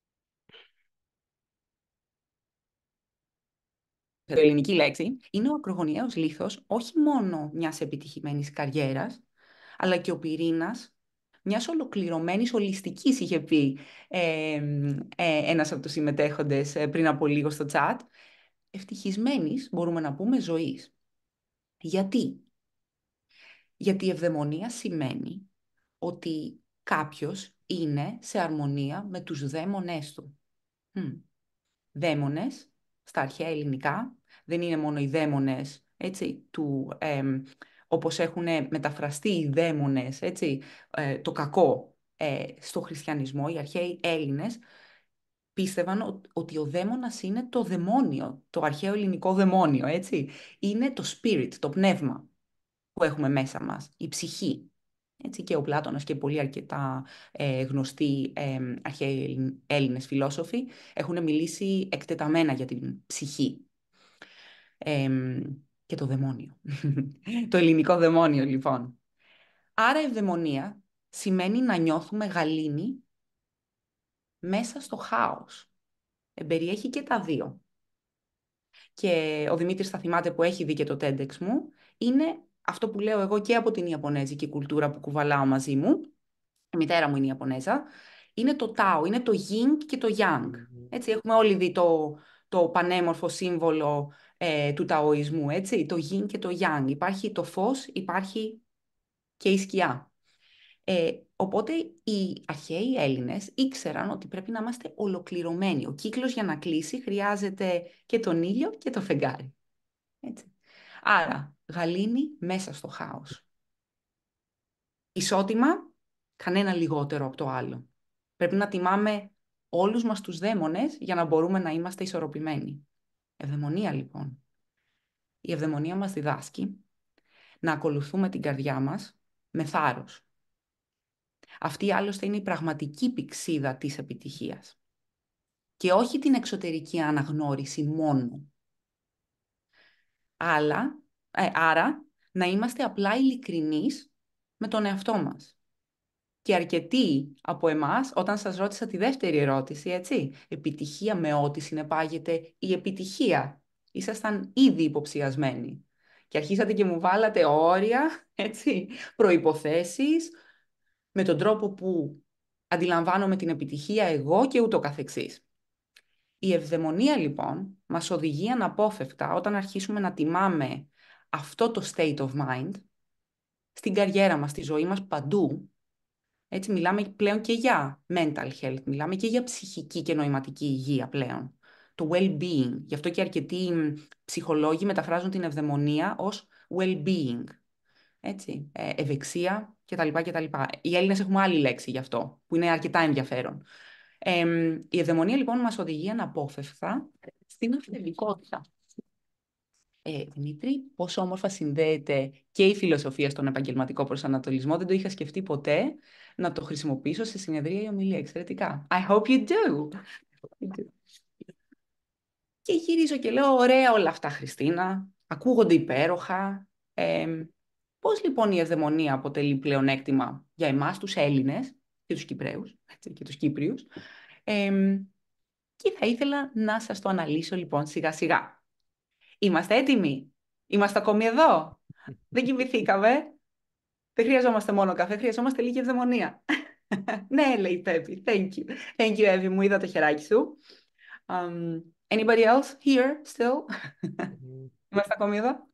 S2: ελληνική λέξη, είναι ο ακρογωνιαίος λίθος όχι μόνο μιας επιτυχημένης καριέρας, αλλά και ο πυρήνας, μιας ολοκληρωμένης ολιστικής είχε πει ε, ένας από τους συμμετέχοντες ε, πριν από λίγο στο chat, Ευτυχισμένης μπορούμε να πούμε, ζωής. Γιατί? Γιατί η ευδαιμονία σημαίνει ότι κάποιος είναι σε αρμονία με τους δαίμονές του. Δαίμονες στα αρχαία ελληνικά, δεν είναι μόνο οι δαίμονες, έτσι, του, ε, όπως έχουν μεταφραστεί οι δαίμονες, έτσι, ε, το κακό ε, στο χριστιανισμό, οι αρχαίοι Έλληνες πίστευαν ότι ο δαίμονας είναι το δαιμόνιο, το αρχαίο ελληνικό δαιμόνιο, έτσι. Είναι το spirit, το πνεύμα που έχουμε μέσα μας, η ψυχή. Έτσι και ο Πλάτωνας και πολλοί αρκετά ε, γνωστοί ε, αρχαίοι Έλληνες φιλόσοφοι έχουν μιλήσει εκτεταμένα για την ψυχή και το δαιμόνιο. το ελληνικό δαιμόνιο λοιπόν. Άρα η ευδαιμονία σημαίνει να νιώθουμε γαλήνη μέσα στο χάος. Εμπεριέχει και τα δύο. Και ο Δημήτρης θα θυμάται που έχει δει και το TEDx μου, είναι αυτό που λέω εγώ και από την Ιαπωνέζικη κουλτούρα που κουβαλάω μαζί μου, η μητέρα μου είναι Ιαπωνέζα, είναι το τάο, είναι το γιν και το yang. Έτσι, έχουμε όλοι δει το, το πανέμορφο σύμβολο ε, του ταοισμού, έτσι, το yin και το yang. Υπάρχει το φως, υπάρχει και η σκιά. Ε, οπότε οι αρχαίοι Έλληνες ήξεραν ότι πρέπει να είμαστε ολοκληρωμένοι. Ο κύκλος για να κλείσει χρειάζεται και τον ήλιο και το φεγγάρι. Έτσι. Άρα, γαλήνη μέσα στο χάος. Ισότιμα, κανένα λιγότερο από το άλλο. Πρέπει να τιμάμε όλους μας τους δαίμονες για να μπορούμε να είμαστε ισορροπημένοι. Ευδαιμονία λοιπόν. Η ευδαιμονία μας διδάσκει να ακολουθούμε την καρδιά μας με θάρρος. Αυτή άλλωστε είναι η πραγματική πηξίδα της επιτυχίας. Και όχι την εξωτερική αναγνώριση μόνο αλλά, ε, άρα, να είμαστε απλά ειλικρινείς με τον εαυτό μας. Και αρκετοί από εμάς, όταν σας ρώτησα τη δεύτερη ερώτηση, έτσι, επιτυχία με ό,τι συνεπάγεται η επιτυχία. Ήσασταν ήδη υποψιασμένοι. Και αρχίσατε και μου βάλατε όρια, έτσι, προϋποθέσεις, με τον τρόπο που αντιλαμβάνομαι την επιτυχία εγώ και ούτω καθεξής. Η ευδαιμονία λοιπόν μας οδηγεί αναπόφευκτα όταν αρχίσουμε να τιμάμε αυτό το state of mind στην καριέρα μας, στη ζωή μας παντού. Έτσι μιλάμε πλέον και για mental health, μιλάμε και για ψυχική και νοηματική υγεία πλέον. Το well-being. Γι' αυτό και αρκετοί ψυχολόγοι μεταφράζουν την ευδαιμονία ως well-being. Έτσι, ε, ευεξία κτλ. κτλ. Οι Έλληνες έχουμε άλλη λέξη γι' αυτό, που είναι αρκετά ενδιαφέρον η ευδαιμονία λοιπόν μας οδηγεί αναπόφευκτα στην αυθεντικότητα. Ε, Δημήτρη, πόσο όμορφα συνδέεται και η φιλοσοφία στον επαγγελματικό προσανατολισμό. Δεν το είχα σκεφτεί ποτέ να το χρησιμοποιήσω σε συνεδρία ή ομιλία. Εξαιρετικά. I hope you do. και γυρίζω και λέω, ωραία όλα αυτά, Χριστίνα. Ακούγονται υπέροχα. Ε, πώς λοιπόν η ευδαιμονία αποτελεί πλεονέκτημα για εμάς τους Έλληνες και τους Κυπραίους έτσι, και τους Κύπριους. Ε, και θα ήθελα να σας το αναλύσω λοιπόν σιγά σιγά. Είμαστε έτοιμοι. Είμαστε ακόμη εδώ. Δεν κοιμηθήκαμε. Δεν χρειαζόμαστε μόνο καφέ, χρειαζόμαστε λίγη ευδαιμονία. ναι, λέει η Πέπη. Thank you. Thank you, Εύη. Μου είδα το χεράκι σου. Um, anybody else here still? Mm-hmm. Είμαστε ακόμη εδώ.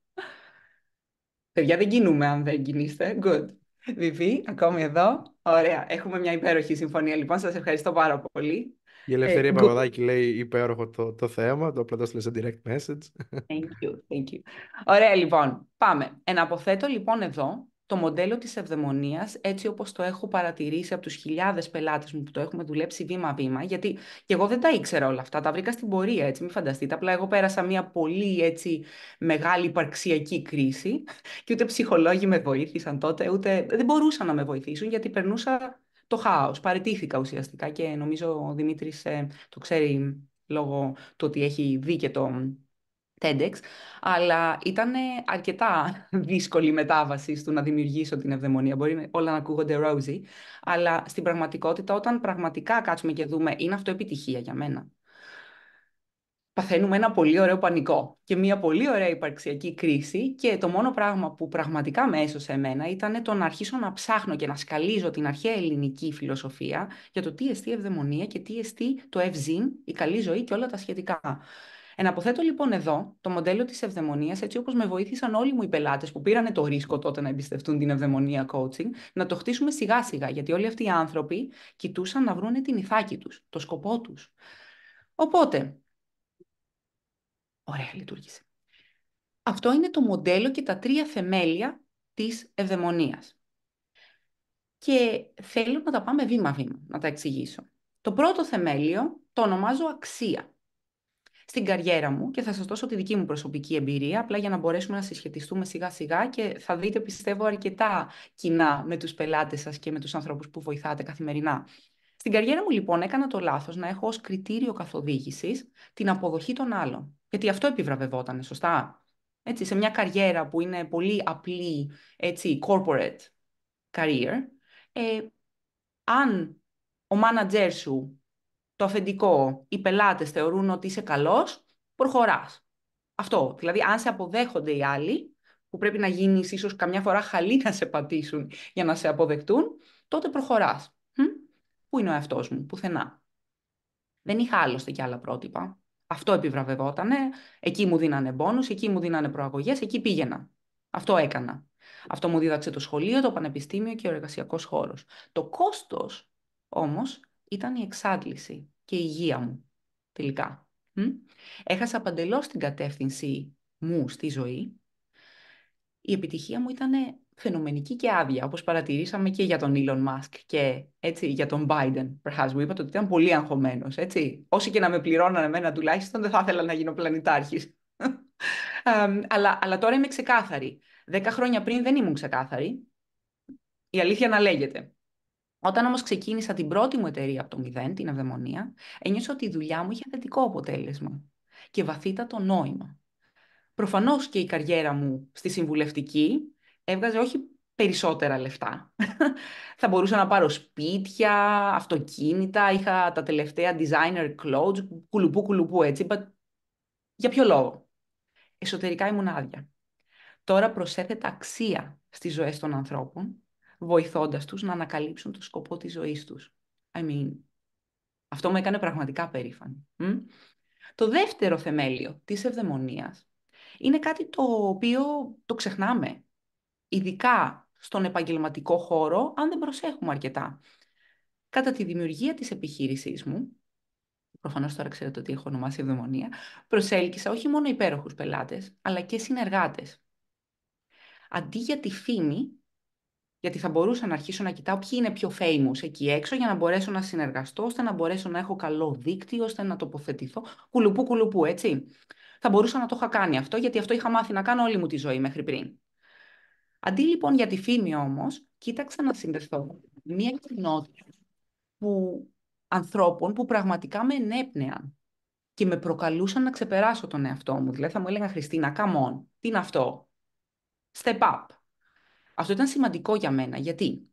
S2: Παιδιά, δεν κινούμε αν δεν κινείστε. Good. Βιβί, ακόμη εδώ. Ωραία. Έχουμε μια υπέροχη συμφωνία λοιπόν. Σας ευχαριστώ πάρα πολύ. Η ε, Ελευθερία ε, Παπαδάκη
S1: λέει υπέροχο το, το θέμα, το απλά το σε direct message.
S2: Thank you, thank you. Ωραία λοιπόν, πάμε. Εναποθέτω λοιπόν εδώ το μοντέλο της ευδαιμονίας, έτσι όπως το έχω παρατηρήσει από τους χιλιάδες πελάτες μου που το έχουμε δουλέψει βήμα-βήμα, γιατί και εγώ δεν τα ήξερα όλα αυτά, τα βρήκα στην πορεία, έτσι, μην φανταστείτε. Απλά εγώ πέρασα μια πολύ έτσι, μεγάλη υπαρξιακή κρίση και ούτε ψυχολόγοι με βοήθησαν τότε, ούτε δεν μπορούσαν να με βοηθήσουν γιατί περνούσα το χάος, παραιτήθηκα ουσιαστικά και νομίζω ο Δημήτρης ε, το ξέρει λόγω του ότι έχει δει και το TEDx, αλλά ήταν αρκετά δύσκολη η μετάβαση στο να δημιουργήσω την ευδαιμονία. Μπορεί όλα να ακούγονται ρόζι. αλλά στην πραγματικότητα, όταν πραγματικά κάτσουμε και δούμε, είναι αυτό επιτυχία για μένα. Παθαίνουμε ένα πολύ ωραίο πανικό και μια πολύ ωραία υπαρξιακή κρίση και το μόνο πράγμα που πραγματικά με έσωσε εμένα ήταν το να αρχίσω να ψάχνω και να σκαλίζω την αρχαία ελληνική φιλοσοφία για το τι εστί ευδαιμονία και τι εστί το ευζήν, η καλή ζωή και όλα τα σχετικά. Εναποθέτω λοιπόν εδώ το μοντέλο της ευδαιμονίας, έτσι όπως με βοήθησαν όλοι μου οι πελάτες που πήραν το ρίσκο τότε να εμπιστευτούν την ευδαιμονία coaching, να το χτίσουμε σιγά σιγά. Γιατί όλοι αυτοί οι άνθρωποι κοιτούσαν να βρουν την ηθάκη τους, το σκοπό τους. Οπότε.
S1: Ωραία, λειτουργήσε.
S2: Αυτό είναι το μοντέλο και τα τρία θεμέλια της ευδαιμονίας. Και θέλω να τα πάμε βήμα-βήμα, να τα εξηγήσω. Το πρώτο θεμέλιο το ονομάζω αξία στην καριέρα μου και θα σας δώσω τη δική μου προσωπική εμπειρία, απλά για να μπορέσουμε να συσχετιστούμε σιγά σιγά και θα δείτε πιστεύω αρκετά κοινά με τους πελάτες σας και με τους ανθρώπους που βοηθάτε καθημερινά. Στην καριέρα μου λοιπόν έκανα το λάθος να έχω ως κριτήριο καθοδήγησης την αποδοχή των άλλων. Γιατί αυτό επιβραβευόταν, σωστά. Έτσι, σε μια καριέρα που είναι πολύ απλή, έτσι, corporate career, ε, αν ο μάνατζέρ σου το αφεντικό, οι πελάτες θεωρούν ότι είσαι καλός. Προχωράς. Αυτό, δηλαδή αν σε αποδέχονται οι άλλοι, που πρέπει να γίνεις ίσως καμιά φορά χαλή να σε πατήσουν για να σε αποδεχτούν, τότε προχωράς. Πού είναι ο εαυτός μου, πουθενά. Δεν είχα άλλωστε και άλλα πρότυπα. Αυτό επιβραβευότανε, εκεί μου δίνανε μπόνους, εκεί μου δίνανε προαγωγές, εκεί πήγαινα. Αυτό έκανα. Αυτό μου δίδαξε το σχολείο, το πανεπιστήμιο και ο εργασιακός χώρος. Το κόστος όμως ήταν η εξάντληση και η υγεία μου τελικά. Έχασα παντελώς την κατεύθυνση μου στη ζωή. Η επιτυχία μου ήταν φαινομενική και άδεια, όπως παρατηρήσαμε και για τον Elon Musk και έτσι, για τον Biden. Perhaps μου είπατε ότι ήταν πολύ αγχωμένος, έτσι. Όσοι και να με πληρώνανε εμένα τουλάχιστον, δεν θα ήθελα να γίνω πλανητάρχης. um, αλλά, αλλά τώρα είμαι ξεκάθαρη. Δέκα χρόνια πριν δεν ήμουν ξεκάθαρη. Η αλήθεια να λέγεται. Όταν όμως ξεκίνησα την πρώτη μου εταιρεία από το μηδέν, την Ευδαιμονία, ένιωσα ότι η δουλειά μου είχε θετικό αποτέλεσμα και βαθύτατο νόημα. Προφανώς και η καριέρα μου στη συμβουλευτική έβγαζε όχι περισσότερα λεφτά. Θα μπορούσα να πάρω σπίτια, αυτοκίνητα, είχα τα τελευταία designer clothes, κουλουπού κουλουπού έτσι, but... για ποιο λόγο. Εσωτερικά ήμουν άδεια. Τώρα προσέθετα αξία στις ζωές των ανθρώπων βοηθώντας τους να ανακαλύψουν το σκοπό της ζωής τους. I mean, αυτό με έκανε πραγματικά περήφανη. Το δεύτερο θεμέλιο της ευδαιμονίας είναι κάτι το οποίο το ξεχνάμε, ειδικά στον επαγγελματικό χώρο, αν δεν προσέχουμε αρκετά. Κατά τη δημιουργία της επιχείρησής μου, προφανώς τώρα ξέρετε ότι έχω ονομάσει ευδαιμονία, προσέλκυσα όχι μόνο υπέροχους πελάτες, αλλά και συνεργάτες. Αντί για τη φήμη, γιατί θα μπορούσα να αρχίσω να κοιτάω ποιοι είναι πιο famous εκεί έξω για να μπορέσω να συνεργαστώ, ώστε να μπορέσω να έχω καλό δίκτυο, ώστε να τοποθετηθώ. Κουλουπού, κουλουπού, έτσι. Θα μπορούσα να το είχα κάνει αυτό, γιατί αυτό είχα μάθει να κάνω όλη μου τη ζωή μέχρι πριν. Αντί λοιπόν για τη φήμη όμως, κοίταξα να συνδεθώ με μια κοινότητα που, ανθρώπων που πραγματικά με ενέπνεαν και με προκαλούσαν να ξεπεράσω τον εαυτό μου. Δηλαδή θα μου έλεγαν Χριστίνα, come on, τι είναι αυτό. Step up. Αυτό ήταν σημαντικό για μένα. Γιατί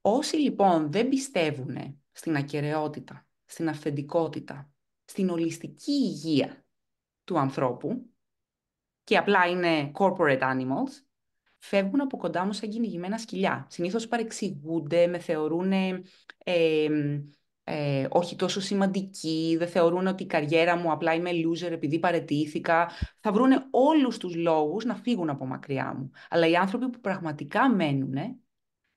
S2: όσοι λοιπόν δεν πιστεύουν στην ακαιρεότητα, στην αυθεντικότητα, στην ολιστική υγεία του ανθρώπου και απλά είναι corporate animals, φεύγουν από κοντά μου σαν κυνηγημένα σκυλιά. Συνήθως παρεξηγούνται, με θεωρούν ε, όχι τόσο σημαντική, δεν θεωρούν ότι η καριέρα μου απλά είμαι loser επειδή παρετήθηκα. Θα βρούνε όλους τους λόγους να φύγουν από μακριά μου. Αλλά οι άνθρωποι που πραγματικά μένουν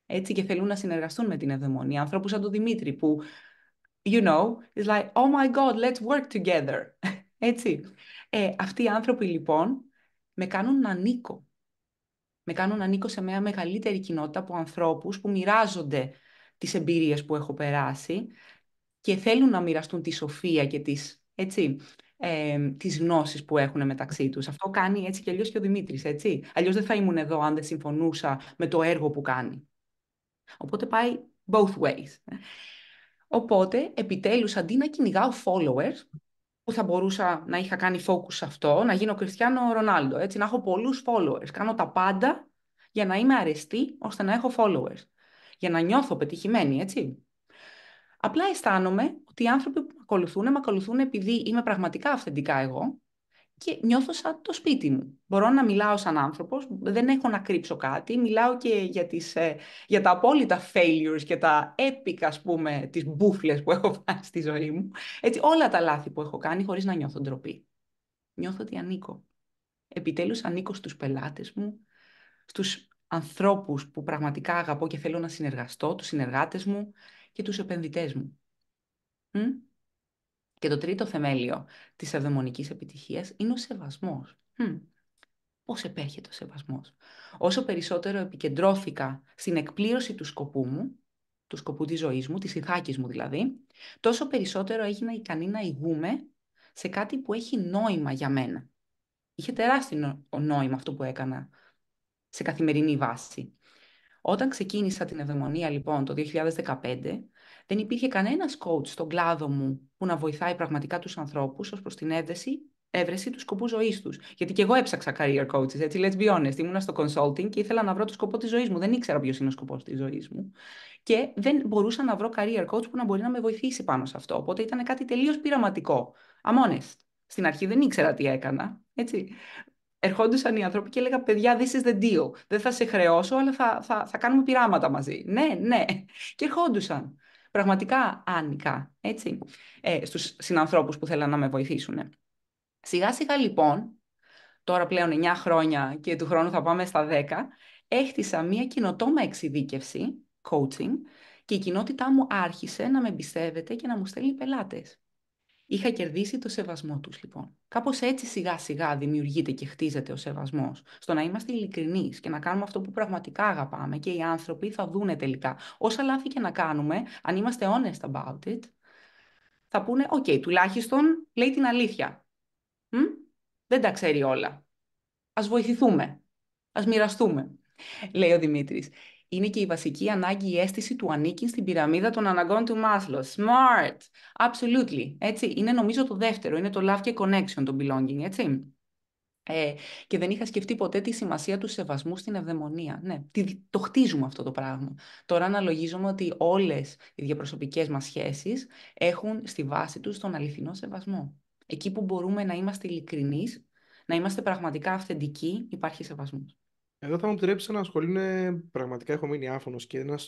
S2: έτσι και θέλουν να συνεργαστούν με την ευδαιμονία, άνθρωποι σαν τον Δημήτρη που, you know, is like, oh my god, let's work together. έτσι. Ε, αυτοί οι άνθρωποι λοιπόν με κάνουν να ανήκω. Με κάνουν να ανήκω σε μια μεγαλύτερη κοινότητα από ανθρώπους που μοιράζονται τις εμπειρίες που έχω περάσει και θέλουν να μοιραστούν τη σοφία και τις, έτσι, τις γνώσεις που έχουν μεταξύ τους. Αυτό κάνει έτσι και αλλιώς και ο Δημήτρης, έτσι. Αλλιώς δεν θα ήμουν εδώ αν δεν συμφωνούσα με το έργο που κάνει. Οπότε πάει both ways. Οπότε, επιτέλους, αντί να κυνηγάω followers, που θα μπορούσα να είχα κάνει focus σε αυτό, να γίνω Κριστιανό Ρονάλντο, έτσι, να έχω πολλούς followers. Κάνω τα πάντα για να είμαι αρεστή, ώστε να έχω followers. Για να νιώθω πετυχημένη, έτσι. Απλά αισθάνομαι ότι οι άνθρωποι που με ακολουθούν, με ακολουθούν επειδή είμαι πραγματικά αυθεντικά εγώ και νιώθω σαν το σπίτι μου. Μπορώ να μιλάω σαν άνθρωπος, δεν έχω να κρύψω κάτι, μιλάω και για, τις, ε, για τα απόλυτα failures και τα epic, ας πούμε, τις μπουφλες που έχω βάλει στη ζωή μου. Έτσι, όλα τα λάθη που έχω κάνει χωρίς να νιώθω ντροπή. Νιώθω ότι ανήκω. Επιτέλους ανήκω στους πελάτες μου, στους ανθρώπους που πραγματικά αγαπώ και θέλω να συνεργαστώ, τους συνεργάτες μου, και τους επενδυτές μου. Και το τρίτο θεμέλιο της ευδαιμονικής επιτυχίας είναι ο σεβασμός. Πώς επέρχεται ο σεβασμός. Όσο περισσότερο επικεντρώθηκα στην εκπλήρωση του σκοπού μου, του σκοπού της ζωής μου, της ηθάκης μου δηλαδή, τόσο περισσότερο έγινα ικανή να ηγούμε σε κάτι που έχει νόημα για μένα. Είχε τεράστιο νόημα αυτό που έκανα σε καθημερινή βάση. Όταν ξεκίνησα την ευδαιμονία λοιπόν το 2015, δεν υπήρχε κανένας coach στον κλάδο μου που να βοηθάει πραγματικά τους ανθρώπους ως προς την έβρεση, έβρεση του σκοπού ζωής τους. Γιατί και εγώ έψαξα career coaches, έτσι, let's be honest. Ήμουνα στο consulting και ήθελα να βρω το σκοπό της ζωής μου. Δεν ήξερα ποιος είναι ο σκοπός της ζωής μου. Και δεν μπορούσα να βρω career coach που να μπορεί να με βοηθήσει πάνω σε αυτό. Οπότε ήταν κάτι τελείως πειραματικό. Αμόνε. Στην αρχή δεν ήξερα τι έκανα, έτσι ερχόντουσαν οι άνθρωποι και έλεγα «Παιδιά, this is the deal. Δεν θα σε χρεώσω, αλλά θα, θα, θα κάνουμε πειράματα μαζί». Ναι, ναι. Και ερχόντουσαν. Πραγματικά άνοικα, έτσι, ε, στους συνανθρώπους που θέλαν να με βοηθήσουν. Σιγά σιγά λοιπόν, τώρα πλέον 9 χρόνια και του χρόνου θα πάμε στα 10, έχτισα μία κοινοτόμα εξειδίκευση, coaching, και η κοινότητά μου άρχισε να με εμπιστεύεται και να μου στέλνει πελάτες. Είχα κερδίσει το σεβασμό τους λοιπόν. Κάπως έτσι σιγά σιγά δημιουργείται και χτίζεται ο σεβασμός, στο να είμαστε ειλικρινείς και να κάνουμε αυτό που πραγματικά αγαπάμε και οι άνθρωποι θα δούνε τελικά. Όσα λάθη και να κάνουμε, αν είμαστε honest about it, θα πούνε, οκ, okay, τουλάχιστον λέει την αλήθεια. Μ? Δεν τα ξέρει όλα. Ας βοηθηθούμε. Ας μοιραστούμε, λέει ο Δημήτρης είναι και η βασική ανάγκη, η αίσθηση του ανήκει στην πυραμίδα των αναγκών του Μάσλο. Smart! Absolutely. Έτσι, είναι νομίζω το δεύτερο. Είναι το love και connection, το belonging, έτσι. Ε, και δεν είχα σκεφτεί ποτέ τη σημασία του σεβασμού στην ευδαιμονία. Ναι, το χτίζουμε αυτό το πράγμα. Τώρα αναλογίζομαι ότι όλες οι διαπροσωπικές μας σχέσεις έχουν στη βάση τους τον αληθινό σεβασμό. Εκεί που μπορούμε να είμαστε ειλικρινείς, να είμαστε πραγματικά αυθεντικοί, υπάρχει σεβασμός.
S1: Εδώ θα μου επιτρέψεις να ασχολούμαι. Πραγματικά έχω μείνει άφωνος και ένας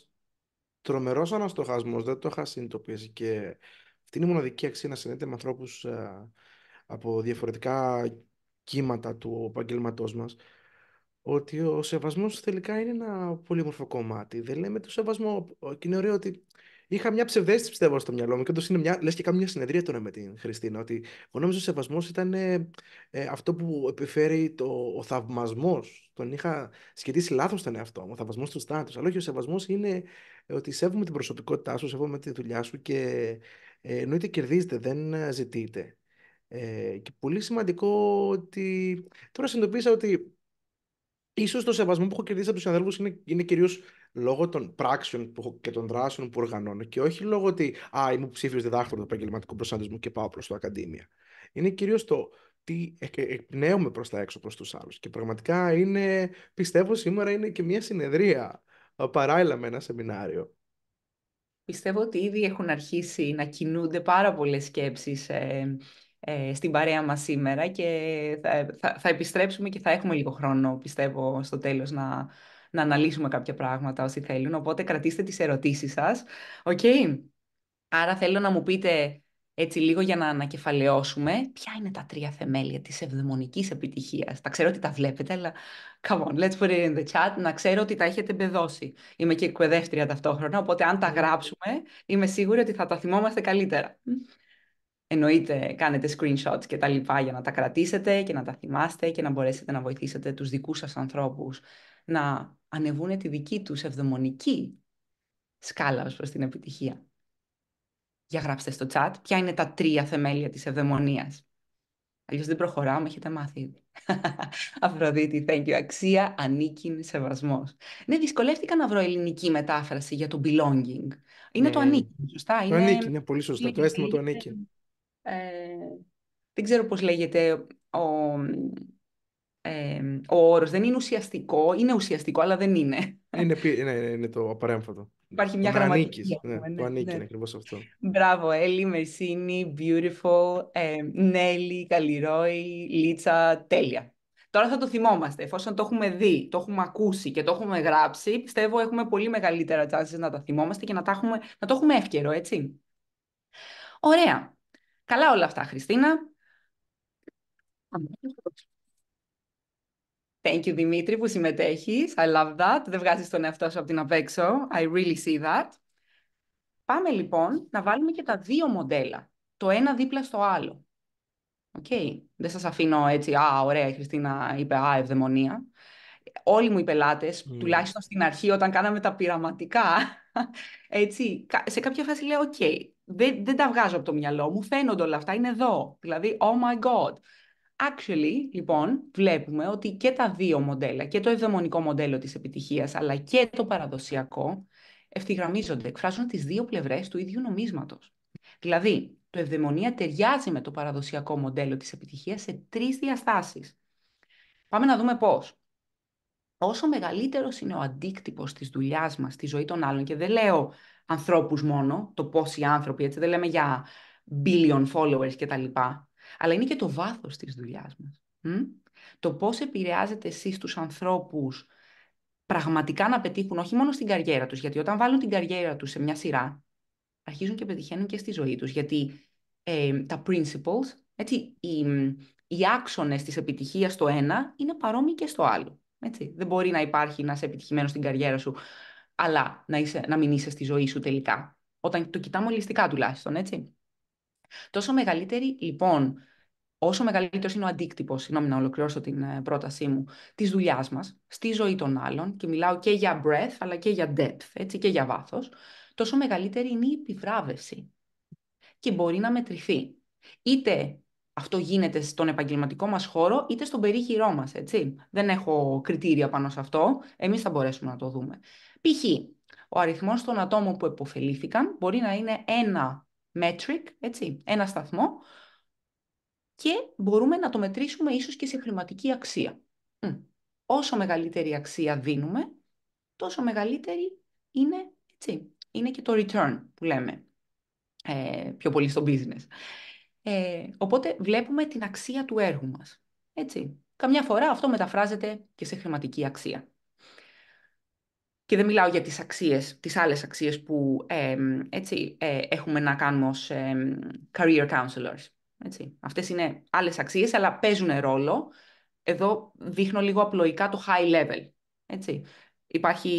S1: τρομερός αναστοχασμός. Δεν το είχα συνειδητοποιήσει. Και αυτή είναι η μοναδική αξία να συνδέεται με ανθρώπους ε, από διαφορετικά κύματα του επαγγελματό μας. Ότι ο σεβασμός τελικά είναι ένα πολύμορφο κομμάτι. Δεν λέμε το σεβασμό. Ε, και είναι ωραίο ότι είχα μια ψευδέστηση πιστεύω στο μυαλό μου και όντως είναι μια. και κάνω μια συνεδρία τώρα με την Χριστίνα. Ότι ο νόμιζα ο σεβασμός ήταν ε, ε, αυτό που επιφέρει το, ο θαυμασμός. Τον είχα σχετίσει λάθος τον εαυτό μου, ο θαυμασμός του στάτου. Αλλά όχι, ο σεβασμός είναι ότι σέβομαι την προσωπικότητά σου, σέβομαι τη δουλειά σου και ε, εννοείται κερδίζετε, δεν ζητείτε. Ε, και πολύ σημαντικό ότι τώρα συνειδητοποίησα ότι ίσως το σεβασμό που έχω κερδίσει από τους είναι, είναι κυρίως λόγω των πράξεων και των δράσεων που οργανώνω και όχι λόγω ότι α, είμαι ψήφιο διδάκτορας του επαγγελματικού προσανατολισμού και πάω προς το Ακαδημία. Είναι κυρίως το τι εκπνέουμε προς τα έξω, προς τους άλλους. Και πραγματικά είναι, πιστεύω σήμερα είναι και μια συνεδρία παράλληλα με ένα σεμινάριο.
S2: Πιστεύω ότι ήδη έχουν αρχίσει να κινούνται πάρα πολλές σκέψεις. Ε, ε στην παρέα μας σήμερα και θα, θα, θα, επιστρέψουμε και θα έχουμε λίγο χρόνο, πιστεύω, στο τέλος να να αναλύσουμε κάποια πράγματα όσοι θέλουν. Οπότε κρατήστε τις ερωτήσεις σας. Οκ. Άρα θέλω να μου πείτε έτσι λίγο για να ανακεφαλαιώσουμε ποια είναι τα τρία θεμέλια της ευδαιμονικής επιτυχίας. Τα ξέρω ότι τα βλέπετε, αλλά come on, let's put it in the chat. Να ξέρω ότι τα έχετε μπεδώσει. Είμαι και εκπαιδεύτρια ταυτόχρονα, οπότε αν τα γράψουμε είμαι σίγουρη ότι θα τα θυμόμαστε καλύτερα. Εννοείται, κάνετε screenshots και τα λοιπά για να τα κρατήσετε και να τα θυμάστε και να μπορέσετε να βοηθήσετε τους δικούς σας ανθρώπους να ανεβούν τη δική τους ευδομονική σκάλα ως προς την επιτυχία. Για γράψτε στο chat ποια είναι τα τρία θεμέλια της ευδαιμονίας. Αλλιώς δεν προχωράω, με έχετε μάθει ήδη. Αφροδίτη, thank you. Αξία, ανήκειν, σεβασμός. Ναι, δυσκολεύτηκα να βρω ελληνική μετάφραση για το belonging.
S1: Είναι το ναι. ανήκειν,
S2: σωστά. Το είναι... ανήκειν, είναι πολύ σωστά. Το αίσθημα του ανήκειν. Ε, δεν ξέρω πώς λέγεται ο, ο όρος Δεν είναι ουσιαστικό, είναι ουσιαστικό, αλλά δεν είναι.
S1: Είναι, ναι, ναι, είναι το απαρέμφατο. Υπάρχει μια γραμματική. Ναι, ναι, το ανήκει, ναι. ακριβώς αυτό.
S2: Μπράβο, Έλλη, Μερσίνη, Beautiful, ε, Νέλη, Καλλιρόη, Λίτσα, τέλεια. Τώρα θα το θυμόμαστε. Εφόσον το έχουμε δει, το έχουμε ακούσει και το έχουμε γράψει, πιστεύω έχουμε πολύ μεγαλύτερα chances να τα θυμόμαστε και να, να το έχουμε εύκαιρο, έτσι. Ωραία. Καλά όλα αυτά, Χριστίνα. Thank you, Δημήτρη, που συμμετέχεις. I love that. Δεν βγάζεις τον εαυτό σου από την απέξω. I really see that. Πάμε λοιπόν να βάλουμε και τα δύο μοντέλα. Το ένα δίπλα στο άλλο. Οκ. Okay. Δεν σας αφήνω έτσι, α, ωραία, η Χριστίνα είπε, α, ευδαιμονία. Όλοι μου οι πελάτες, mm. τουλάχιστον στην αρχή, όταν κάναμε τα πειραματικά, έτσι, σε κάποια φάση λέω, οκ, okay, δεν, δεν τα βγάζω από το μυαλό μου, φαίνονται όλα αυτά, είναι εδώ. Δηλαδή, oh my god. Actually, λοιπόν, βλέπουμε ότι και τα δύο μοντέλα, και το ευδαιμονικό μοντέλο της επιτυχίας, αλλά και το παραδοσιακό, ευθυγραμμίζονται, εκφράζουν τις δύο πλευρές του ίδιου νομίσματος. Δηλαδή, το ευδαιμονία ταιριάζει με το παραδοσιακό μοντέλο της επιτυχίας σε τρεις διαστάσεις. Πάμε να δούμε πώς. Όσο μεγαλύτερος είναι ο αντίκτυπος της δουλειάς μας στη ζωή των άλλων, και δεν λέω ανθρώπους μόνο, το πόσοι άνθρωποι, έτσι δεν λέμε για billion followers κτλ αλλά είναι και το βάθος της δουλειάς μας. Το πώς επηρεάζετε εσείς τους ανθρώπους πραγματικά να πετύχουν όχι μόνο στην καριέρα τους, γιατί όταν βάλουν την καριέρα τους σε μια σειρά, αρχίζουν και πετυχαίνουν και στη ζωή τους, γιατί ε, τα principles, έτσι, οι, οι άξονες της επιτυχίας στο ένα είναι παρόμοιοι και στο άλλο. Έτσι. Δεν μπορεί να υπάρχει να είσαι επιτυχημένος στην καριέρα σου, αλλά να, είσαι, να μην είσαι στη ζωή σου τελικά. Όταν το κοιτάμε ολιστικά τουλάχιστον, έτσι. Τόσο μεγαλύτερη, λοιπόν, όσο μεγαλύτερος είναι ο αντίκτυπος, συγγνώμη να ολοκληρώσω την ε, πρότασή μου, της δουλειάς μας στη ζωή των άλλων, και μιλάω και για breath, αλλά και για depth, έτσι, και για βάθος, τόσο μεγαλύτερη είναι η επιβράβευση. Και μπορεί να μετρηθεί. Είτε αυτό γίνεται στον επαγγελματικό μας χώρο, είτε στον περίχειρό μας. έτσι. Δεν έχω κριτήρια πάνω σε αυτό, εμείς θα μπορέσουμε να το δούμε. Π.χ. ο αριθμός των ατόμων που επωφελήθηκαν μπορεί να είναι ένα metric, έτσι, ένα σταθμό και μπορούμε να το μετρήσουμε ίσως και σε χρηματική αξία. Όσο μεγαλύτερη αξία δίνουμε, τόσο μεγαλύτερη είναι, έτσι, είναι και το return που λέμε ε, πιο πολύ στο business. Ε, οπότε βλέπουμε την αξία του έργου μας. Έτσι. Καμιά φορά αυτό μεταφράζεται και σε χρηματική αξία. Και δεν μιλάω για τις αξίες, τις άλλες αξίες που ε, έτσι, έχουμε να κάνουμε ως career counselors. Έτσι. Αυτές είναι άλλες αξίες, αλλά παίζουν ρόλο. Εδώ δείχνω λίγο απλοϊκά το high level. Έτσι. Υπάρχει,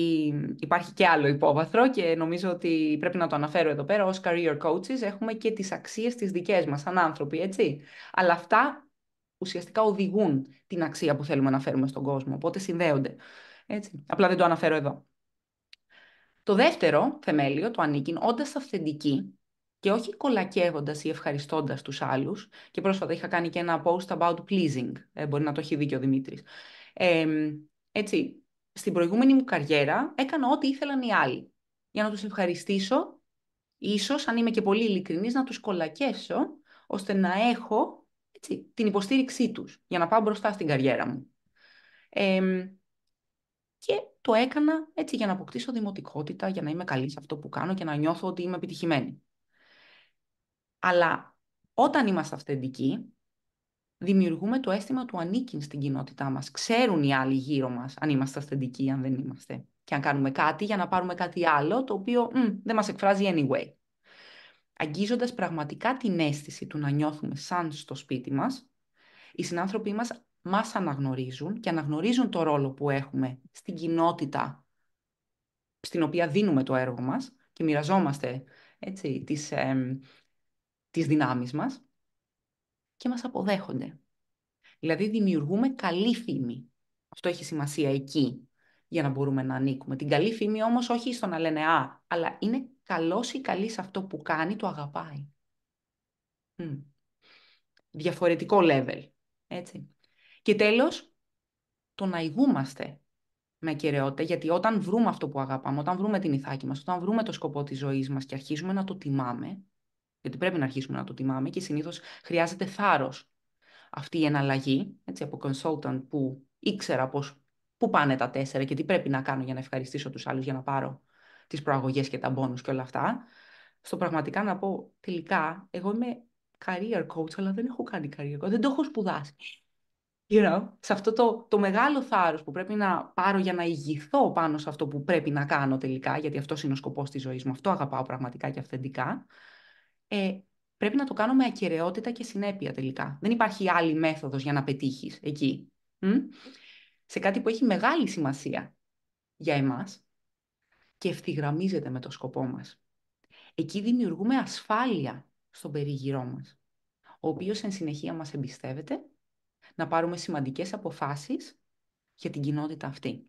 S2: υπάρχει και άλλο υπόβαθρο και νομίζω ότι πρέπει να το αναφέρω εδώ πέρα. Ως career coaches έχουμε και τις αξίες τις δικές μας σαν άνθρωποι, έτσι. Αλλά αυτά ουσιαστικά οδηγούν την αξία που θέλουμε να φέρουμε στον κόσμο, οπότε συνδέονται. Έτσι. Απλά δεν το αναφέρω εδώ. Το δεύτερο θεμέλιο, το ανήκειν, όντας αυθεντική και όχι κολακεύοντας ή ευχαριστώντας τους άλλους. Και πρόσφατα είχα κάνει και ένα post about pleasing. Ε, μπορεί να το έχει δίκιο ο Δημήτρης. έτσι, στην προηγούμενη μου καριέρα έκανα ό,τι ήθελαν οι άλλοι. Για να τους ευχαριστήσω, ίσως, αν είμαι και πολύ ειλικρινής, να τους κολακεύσω, ώστε να έχω έτσι, την υποστήριξή τους για να πάω μπροστά στην καριέρα μου. Και το έκανα έτσι για να αποκτήσω δημοτικότητα, για να είμαι καλή σε αυτό που κάνω και να νιώθω ότι είμαι επιτυχημένη. Αλλά όταν είμαστε αυθεντικοί, δημιουργούμε το αίσθημα του ανήκει στην κοινότητά μας. Ξέρουν οι άλλοι γύρω μας αν είμαστε αυθεντικοί ή αν δεν είμαστε. Και αν κάνουμε κάτι για να πάρουμε κάτι άλλο, το οποίο μ, δεν μας εκφράζει anyway. Αγγίζοντας πραγματικά την αίσθηση του να νιώθουμε σαν στο σπίτι μας, οι συνάνθρωποι μας μας αναγνωρίζουν και αναγνωρίζουν το ρόλο που έχουμε στην κοινότητα στην οποία δίνουμε το έργο μας και μοιραζόμαστε έτσι, τις, ε, τις δυνάμεις μας και μας αποδέχονται. Δηλαδή δημιουργούμε καλή φήμη. Αυτό έχει σημασία εκεί για να μπορούμε να ανήκουμε. Την καλή φήμη όμως όχι στο να λένε «Α», αλλά είναι καλός ή καλή σε αυτό που κάνει, το αγαπάει. Διαφορετικό level, έτσι. Και τέλος, το να ηγούμαστε με κεραιότητα, γιατί όταν βρούμε αυτό που αγαπάμε, όταν βρούμε την ηθάκη μας, όταν βρούμε το σκοπό της ζωής μας και αρχίζουμε να το τιμάμε, γιατί πρέπει να αρχίσουμε να το τιμάμε και συνήθως χρειάζεται θάρρος αυτή η εναλλαγή, έτσι, από consultant που ήξερα πώς, πού πάνε τα τέσσερα και τι πρέπει να κάνω για να ευχαριστήσω τους άλλους, για να πάρω τις προαγωγές και τα μπόνους και όλα αυτά, στο πραγματικά να πω τελικά, εγώ είμαι career coach, αλλά δεν έχω κάνει career coach, δεν το έχω σπουδάσει. You know, σε αυτό το, το μεγάλο θάρρος που πρέπει να πάρω για να ηγηθώ πάνω σε αυτό που πρέπει να κάνω τελικά, γιατί αυτός είναι ο σκοπός της ζωής μου, αυτό αγαπάω πραγματικά και αυθεντικά, ε, πρέπει να το κάνω με ακαιρεότητα και συνέπεια τελικά. Δεν υπάρχει άλλη μέθοδος για να πετύχεις εκεί. Μ? Σε κάτι που έχει μεγάλη σημασία για εμάς και ευθυγραμμίζεται με το σκοπό μας. Εκεί δημιουργούμε ασφάλεια στον περίγυρό μας, ο οποίος εν συνεχεία μας εμπιστεύεται να πάρουμε σημαντικές αποφάσεις για την κοινότητα αυτή.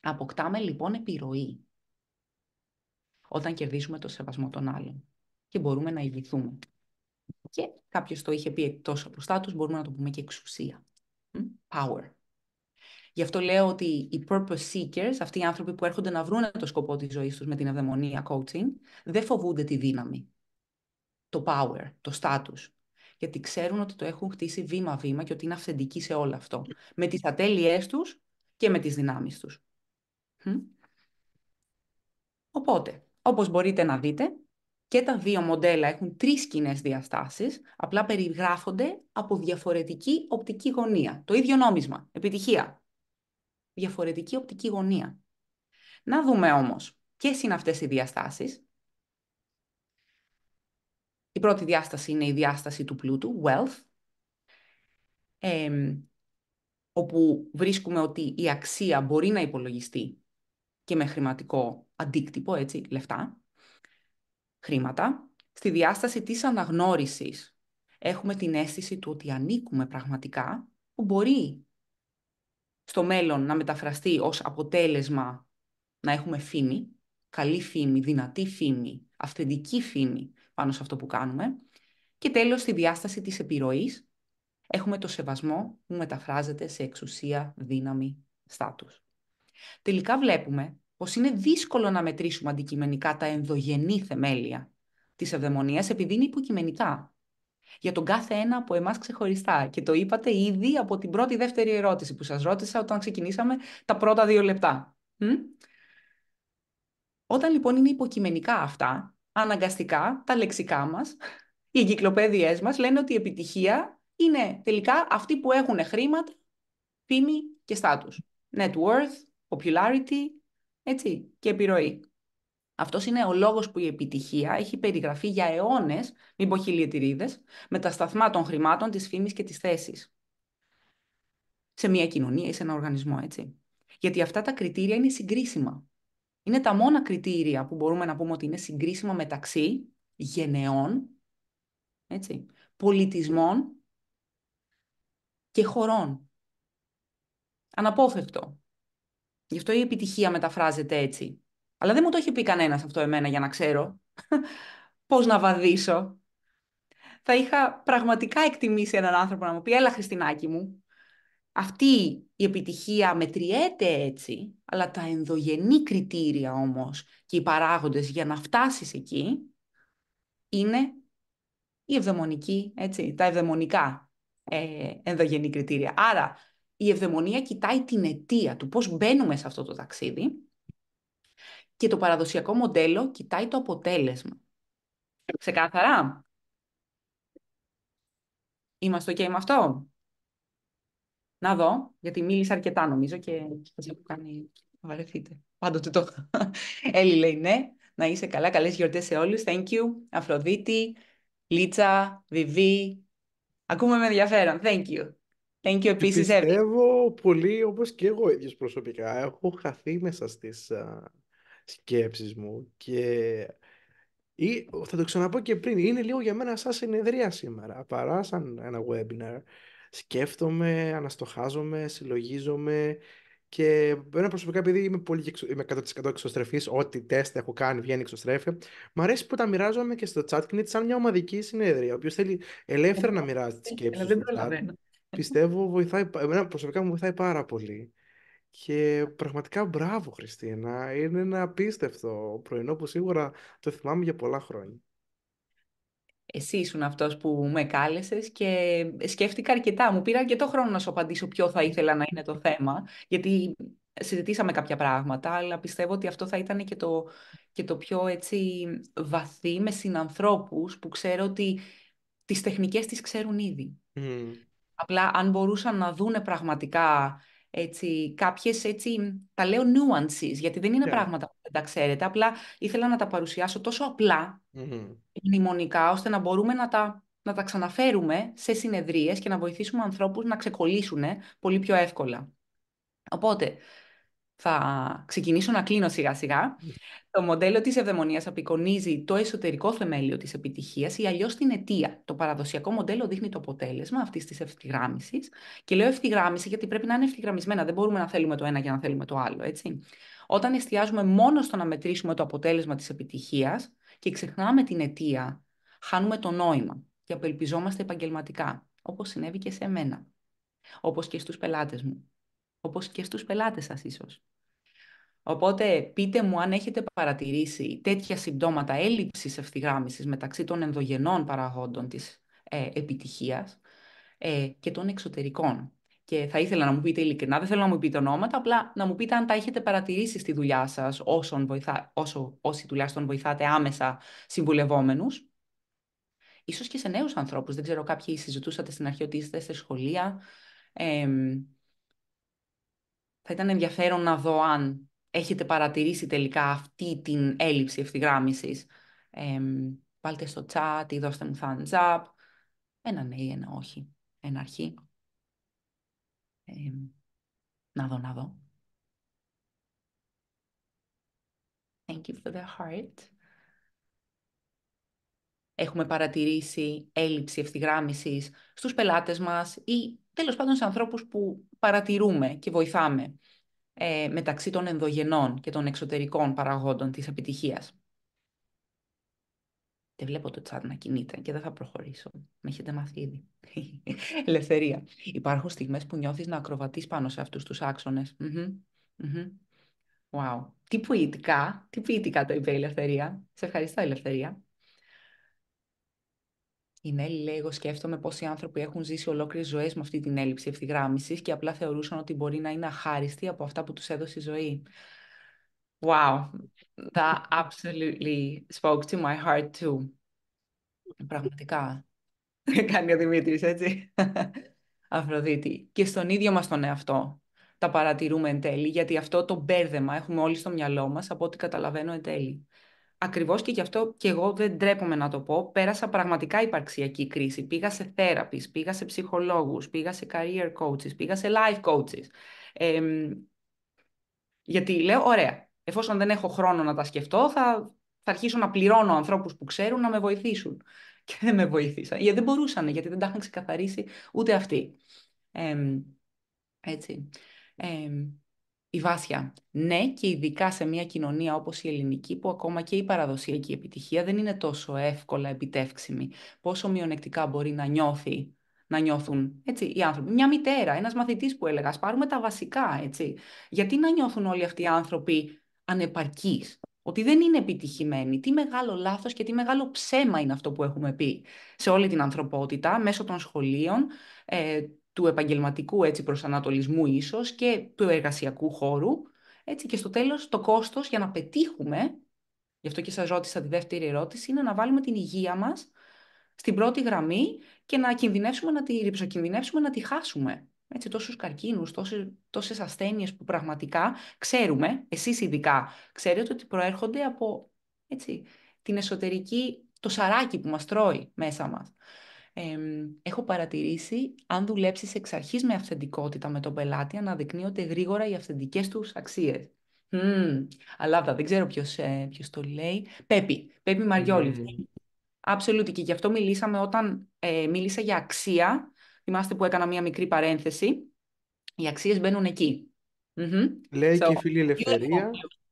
S2: Αποκτάμε λοιπόν επιρροή όταν κερδίζουμε το σεβασμό των άλλων και μπορούμε να ηγηθούμε. Και κάποιος το είχε πει εκτός από στάτους, μπορούμε να το πούμε και εξουσία. Power. Γι' αυτό λέω ότι οι purpose seekers, αυτοί οι άνθρωποι που έρχονται να βρουν το σκοπό της ζωής τους με την ευδαιμονία coaching, δεν φοβούνται τη δύναμη, το power, το status γιατί ξέρουν ότι το έχουν χτίσει βήμα-βήμα και ότι είναι αυθεντικοί σε όλο αυτό. Με τις ατέλειές τους και με τις δυνάμεις τους. Οπότε, όπως μπορείτε να δείτε, και τα δύο μοντέλα έχουν τρεις κοινές διαστάσεις, απλά περιγράφονται από διαφορετική οπτική γωνία. Το ίδιο νόμισμα. Επιτυχία. Διαφορετική οπτική γωνία. Να δούμε όμως ποιες είναι αυτές οι διαστάσεις η πρώτη διάσταση είναι η διάσταση του πλούτου, wealth, όπου βρίσκουμε ότι η αξία μπορεί να υπολογιστεί και με χρηματικό αντίκτυπο, έτσι, λεφτά, χρήματα. Στη διάσταση της αναγνώρισης έχουμε την αίσθηση του ότι ανήκουμε πραγματικά, που μπορεί στο μέλλον να μεταφραστεί ως αποτέλεσμα να έχουμε φήμη, καλή φήμη, δυνατή φήμη, αυθεντική φήμη, πάνω σε αυτό που κάνουμε. Και τέλος, στη διάσταση της επιρροής, έχουμε το σεβασμό που μεταφράζεται σε εξουσία, δύναμη, στάτους. Τελικά βλέπουμε πως είναι δύσκολο να μετρήσουμε αντικειμενικά τα ενδογενή θεμέλια της ευδαιμονίας, επειδή είναι υποκειμενικά. Για τον κάθε ένα από εμάς ξεχωριστά. Και το είπατε ήδη από την πρώτη-δεύτερη ερώτηση που σας ρώτησα όταν ξεκινήσαμε τα πρώτα δύο λεπτά. Όταν λοιπόν είναι υποκειμενικά αυτά, αναγκαστικά τα λεξικά μας, οι εγκυκλοπαίδειές μας λένε ότι η επιτυχία είναι τελικά αυτοί που έχουν χρήματα, φήμη και στάτους. Net worth, popularity, έτσι, και επιρροή. Αυτός είναι ο λόγος που η επιτυχία έχει περιγραφεί για αιώνες, μην πω χιλιετηρίδες, με τα σταθμά των χρημάτων, της φήμης και της θέσης. Σε μια κοινωνία ή σε ένα οργανισμό, έτσι. Γιατί αυτά τα κριτήρια είναι συγκρίσιμα είναι τα μόνα κριτήρια που μπορούμε να πούμε ότι είναι συγκρίσιμα μεταξύ γενεών, έτσι, πολιτισμών και χωρών. Αναπόφευκτο. Γι' αυτό η επιτυχία μεταφράζεται έτσι. Αλλά δεν μου το έχει πει κανένας αυτό εμένα για να ξέρω πώς να βαδίσω. Θα είχα πραγματικά εκτιμήσει έναν άνθρωπο να μου πει «Έλα Χριστινάκη μου, αυτή η επιτυχία μετριέται έτσι, αλλά τα ενδογενή κριτήρια όμως και οι παράγοντες για να φτάσεις εκεί είναι η ευδαιμονική, έτσι, τα ευδαιμονικά ε, ενδογενή κριτήρια. Άρα η ευδαιμονία κοιτάει την αιτία του πώς μπαίνουμε σε αυτό το ταξίδι και το παραδοσιακό μοντέλο κοιτάει το αποτέλεσμα. Ξεκάθαρα. Είμαστε ok με αυτό. Να δω, γιατί μίλησα αρκετά νομίζω και θα που κάνει βαρεθείτε. Πάντοτε το Έλλη λέει ναι, να είσαι καλά, καλές γιορτές σε όλους. Thank you, Αφροδίτη, Λίτσα, Βιβί. Ακούμε με ενδιαφέρον. Thank you. Thank you επίσης,
S1: Πιστεύω πολύ, όπως και εγώ ίδιος προσωπικά, έχω χαθεί μέσα στις α, σκέψεις μου και ή, θα το ξαναπώ και πριν, είναι λίγο για μένα σαν συνεδρία σήμερα, παρά σαν ένα webinar σκέφτομαι, αναστοχάζομαι, συλλογίζομαι και ένα προσωπικά επειδή είμαι, πολύ, 100% εξωστρεφής, ό,τι τεστ έχω κάνει βγαίνει εξωστρέφεια, μου αρέσει που τα μοιράζομαι και στο chat και είναι σαν μια ομαδική συνέδρια, ο οποίος θέλει ελεύθερα να μοιράζει τις ε, ε, σκέψεις. Δεν Πιστεύω, βοηθάει, εμένα προσωπικά μου βοηθάει πάρα πολύ. Και πραγματικά μπράβο Χριστίνα, είναι ένα απίστευτο πρωινό που σίγουρα το θυμάμαι για πολλά χρόνια εσύ ήσουν αυτός που
S2: με κάλεσες και σκέφτηκα αρκετά. Μου πήρα αρκετό χρόνο να σου απαντήσω ποιο θα ήθελα να είναι το θέμα, γιατί συζητήσαμε κάποια πράγματα, αλλά πιστεύω ότι αυτό θα ήταν και το, και το πιο έτσι βαθύ με συνανθρώπους που ξέρω ότι τις τεχνικές τις ξέρουν ήδη. Απλά αν μπορούσαν να δούνε πραγματικά έτσι, κάποιες, έτσι, τα λέω nuances, γιατί δεν είναι ναι. πράγματα που δεν τα ξέρετε, απλά ήθελα να τα παρουσιάσω τόσο μνημονικά, ώστε να μπορούμε να τα, να τα ξαναφέρουμε σε συνεδρίες και να βοηθήσουμε ανθρώπους να ξεκολλήσουν πολύ πιο εύκολα. Οπότε, θα ξεκινήσω να κλείνω σιγά σιγά. Ναι. Το μοντέλο της ευδαιμονίας απεικονίζει το εσωτερικό θεμέλιο της επιτυχίας ή αλλιώς την αιτία. Το παραδοσιακό μοντέλο δείχνει το αποτέλεσμα αυτής της ευθυγράμμισης και λέω ευθυγράμμιση γιατί πρέπει να είναι ευθυγραμμισμένα, δεν μπορούμε να θέλουμε το ένα για να θέλουμε το άλλο, έτσι. Όταν εστιάζουμε μόνο στο να μετρήσουμε το αποτέλεσμα της επιτυχίας και ξεχνάμε την αιτία, χάνουμε το νόημα και απελπιζόμαστε επαγγελματικά, όπως συνέβη και σε μένα. όπως και στους πελάτες μου όπως και στους πελάτες σας ίσως. Οπότε πείτε μου αν έχετε παρατηρήσει τέτοια συμπτώματα έλλειψης ευθυγράμμισης μεταξύ των ενδογενών παραγόντων της ε, επιτυχίας ε, και των εξωτερικών. Και θα ήθελα να μου πείτε ειλικρινά, δεν θέλω να μου πείτε ονόματα, απλά να μου πείτε αν τα έχετε παρατηρήσει στη δουλειά σας όσον βοηθά, όσο, όσοι τουλάχιστον βοηθάτε άμεσα συμβουλευόμενους. Ίσως και σε νέους ανθρώπους, δεν ξέρω, κάποιοι συζητούσατε στην αρχή ότι είστε σε σχολεία, θα ήταν ενδιαφέρον να δω αν έχετε παρατηρήσει τελικά αυτή την έλλειψη ευθυγράμμισης. Ε, στο chat ή δώστε μου thumbs up. Ένα ναι ή ένα όχι. Ένα αρχή. να δω, να δω. Thank you for the heart. Έχουμε παρατηρήσει έλλειψη ευθυγράμμισης στους πελάτες μας ή τέλος πάντων σε ανθρώπους που παρατηρούμε και βοηθάμε ε, μεταξύ των ενδογενών και των εξωτερικών παραγόντων της επιτυχίας. Δεν βλέπω το τσάτ να κινείται και δεν θα προχωρήσω. Με έχετε μάθει ήδη. Ελευθερία. Υπάρχουν στιγμές που νιώθεις να ακροβατείς πάνω σε αυτούς τους άξονες. Wow. Τι ποιητικά, τι ποιητικά το είπε η Ελευθερία. Σε ευχαριστώ, Ελευθερία. Η ναι, Νέλη λέει: Εγώ σκέφτομαι πόσοι άνθρωποι έχουν ζήσει ολόκληρες ζωές με αυτή την έλλειψη ευθυγράμμισης και απλά θεωρούσαν ότι μπορεί να είναι αχάριστοι από αυτά που τους έδωσε η ζωή. Wow, that absolutely spoke to my heart too. Πραγματικά. Κάνει ο Δημήτρης, έτσι. Αφροδίτη. Και στον ίδιο μας τον εαυτό τα παρατηρούμε εν τέλει, γιατί αυτό το μπέρδεμα έχουμε όλοι στο μυαλό μας από ό,τι καταλαβαίνω εν τέλει. Ακριβώς και γι' αυτό και εγώ δεν ντρέπομαι να το πω. Πέρασα πραγματικά υπαρξιακή κρίση. Πήγα σε θέραπη, πήγα σε ψυχολόγους, πήγα σε career coaches, πήγα σε life coaches. γιατί λέω, ωραία, εφόσον δεν έχω χρόνο να τα σκεφτώ, θα, θα αρχίσω να πληρώνω ανθρώπους που ξέρουν να με βοηθήσουν. Και δεν με βοηθήσαν. Γιατί δεν μπορούσαν, γιατί δεν τα είχαν ξεκαθαρίσει ούτε αυτοί. έτσι η βάσια. Ναι, και ειδικά σε μια κοινωνία όπως η ελληνική, που ακόμα και η παραδοσιακή επιτυχία δεν είναι τόσο εύκολα επιτεύξιμη. Πόσο μειονεκτικά μπορεί να νιώθει να νιώθουν έτσι, οι άνθρωποι. Μια μητέρα, ένας μαθητής που έλεγα, πάρουμε τα βασικά. Έτσι. Γιατί να νιώθουν όλοι αυτοί οι άνθρωποι ανεπαρκείς, ότι δεν είναι επιτυχημένοι. Τι μεγάλο λάθος και τι μεγάλο ψέμα είναι αυτό που έχουμε πει σε όλη την ανθρωπότητα, μέσω των σχολείων, ε, του επαγγελματικού έτσι, προσανατολισμού ίσως και του εργασιακού χώρου. Έτσι και στο τέλος το κόστος για να πετύχουμε, γι' αυτό και σας ρώτησα τη δεύτερη ερώτηση, είναι να βάλουμε την υγεία μας στην πρώτη γραμμή και να κινδυνεύσουμε, να τη να τη χάσουμε. Έτσι, τόσους καρκίνους, τόσες, τόσες ασθένειες που πραγματικά ξέρουμε, εσείς ειδικά, ξέρετε ότι προέρχονται από έτσι, την εσωτερική, το σαράκι που μας τρώει μέσα μας ε, έχω παρατηρήσει, αν δουλέψεις εξ αρχής με αυθεντικότητα με τον πελάτη, αναδεικνύονται γρήγορα οι αυθεντικές τους αξίες. Mm. Αλλά δεν ξέρω ποιος, ε, ποιος το λέει. Πέπι, Πέπι Μαριόλη. Mm. και γι' αυτό μιλήσαμε όταν ε, μίλησα για αξία. Θυμάστε που έκανα μία μικρή παρένθεση. Οι αξίες μπαίνουν εκεί.
S1: Λέει so, και η φίλη ελευθερία.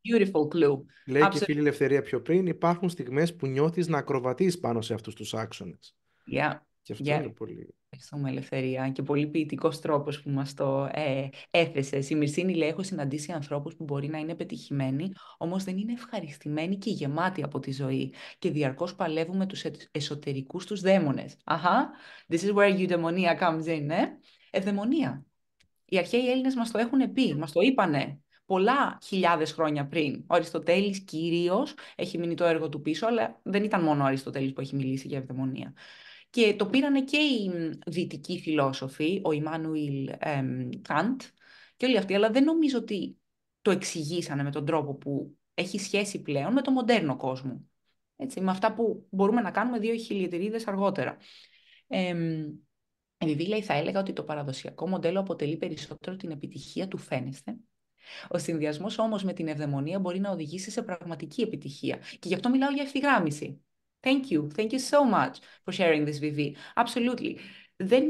S1: Beautiful clue. Λέει Absolutely. και η φίλη ελευθερία πιο πριν. Υπάρχουν στιγμές που νιώθεις να ακροβατείς πάνω σε αυτούς τους άξονες.
S2: Yeah. Και αυτό yeah. είναι πολύ. Ευχαριστούμε, Ελευθερία. Και πολύ ποιητικός τρόπος που μας το ε, έθεσες. Η Μυρσίνη λέει: Έχω συναντήσει ανθρώπους που μπορεί να είναι πετυχημένοι, όμως δεν είναι ευχαριστημένοι και γεμάτοι από τη ζωή. Και διαρκώς παλεύουμε τους εσωτερικούς τους δαίμονες. Αχα, this is where eudaimonia comes in, ε. Ευδαιμονία. Οι αρχαίοι Έλληνες μας το έχουν πει, μας το είπανε πολλά χιλιάδες χρόνια πριν. Ο Αριστοτέλης κυρίως έχει μείνει το έργο του πίσω, αλλά δεν ήταν μόνο ο Αριστοτέλης που έχει μιλήσει για ευδαιμονία και το πήρανε και οι δυτικοί φιλόσοφοι, ο Ιμάνουιλ Καντ και όλοι αυτοί, αλλά δεν νομίζω ότι το εξηγήσανε με τον τρόπο που έχει σχέση πλέον με τον μοντέρνο κόσμο. Έτσι, με αυτά που μπορούμε να κάνουμε δύο χιλιετηρίδες αργότερα. Ε, λέει, θα έλεγα ότι το παραδοσιακό μοντέλο αποτελεί περισσότερο την επιτυχία του φαίνεσθε. Ο συνδυασμός όμως με την ευδαιμονία μπορεί να οδηγήσει σε πραγματική επιτυχία. Και γι' αυτό μιλάω για ευθυγράμμιση. Thank you. Thank you so much for sharing this, Vivi. Absolutely. Δεν,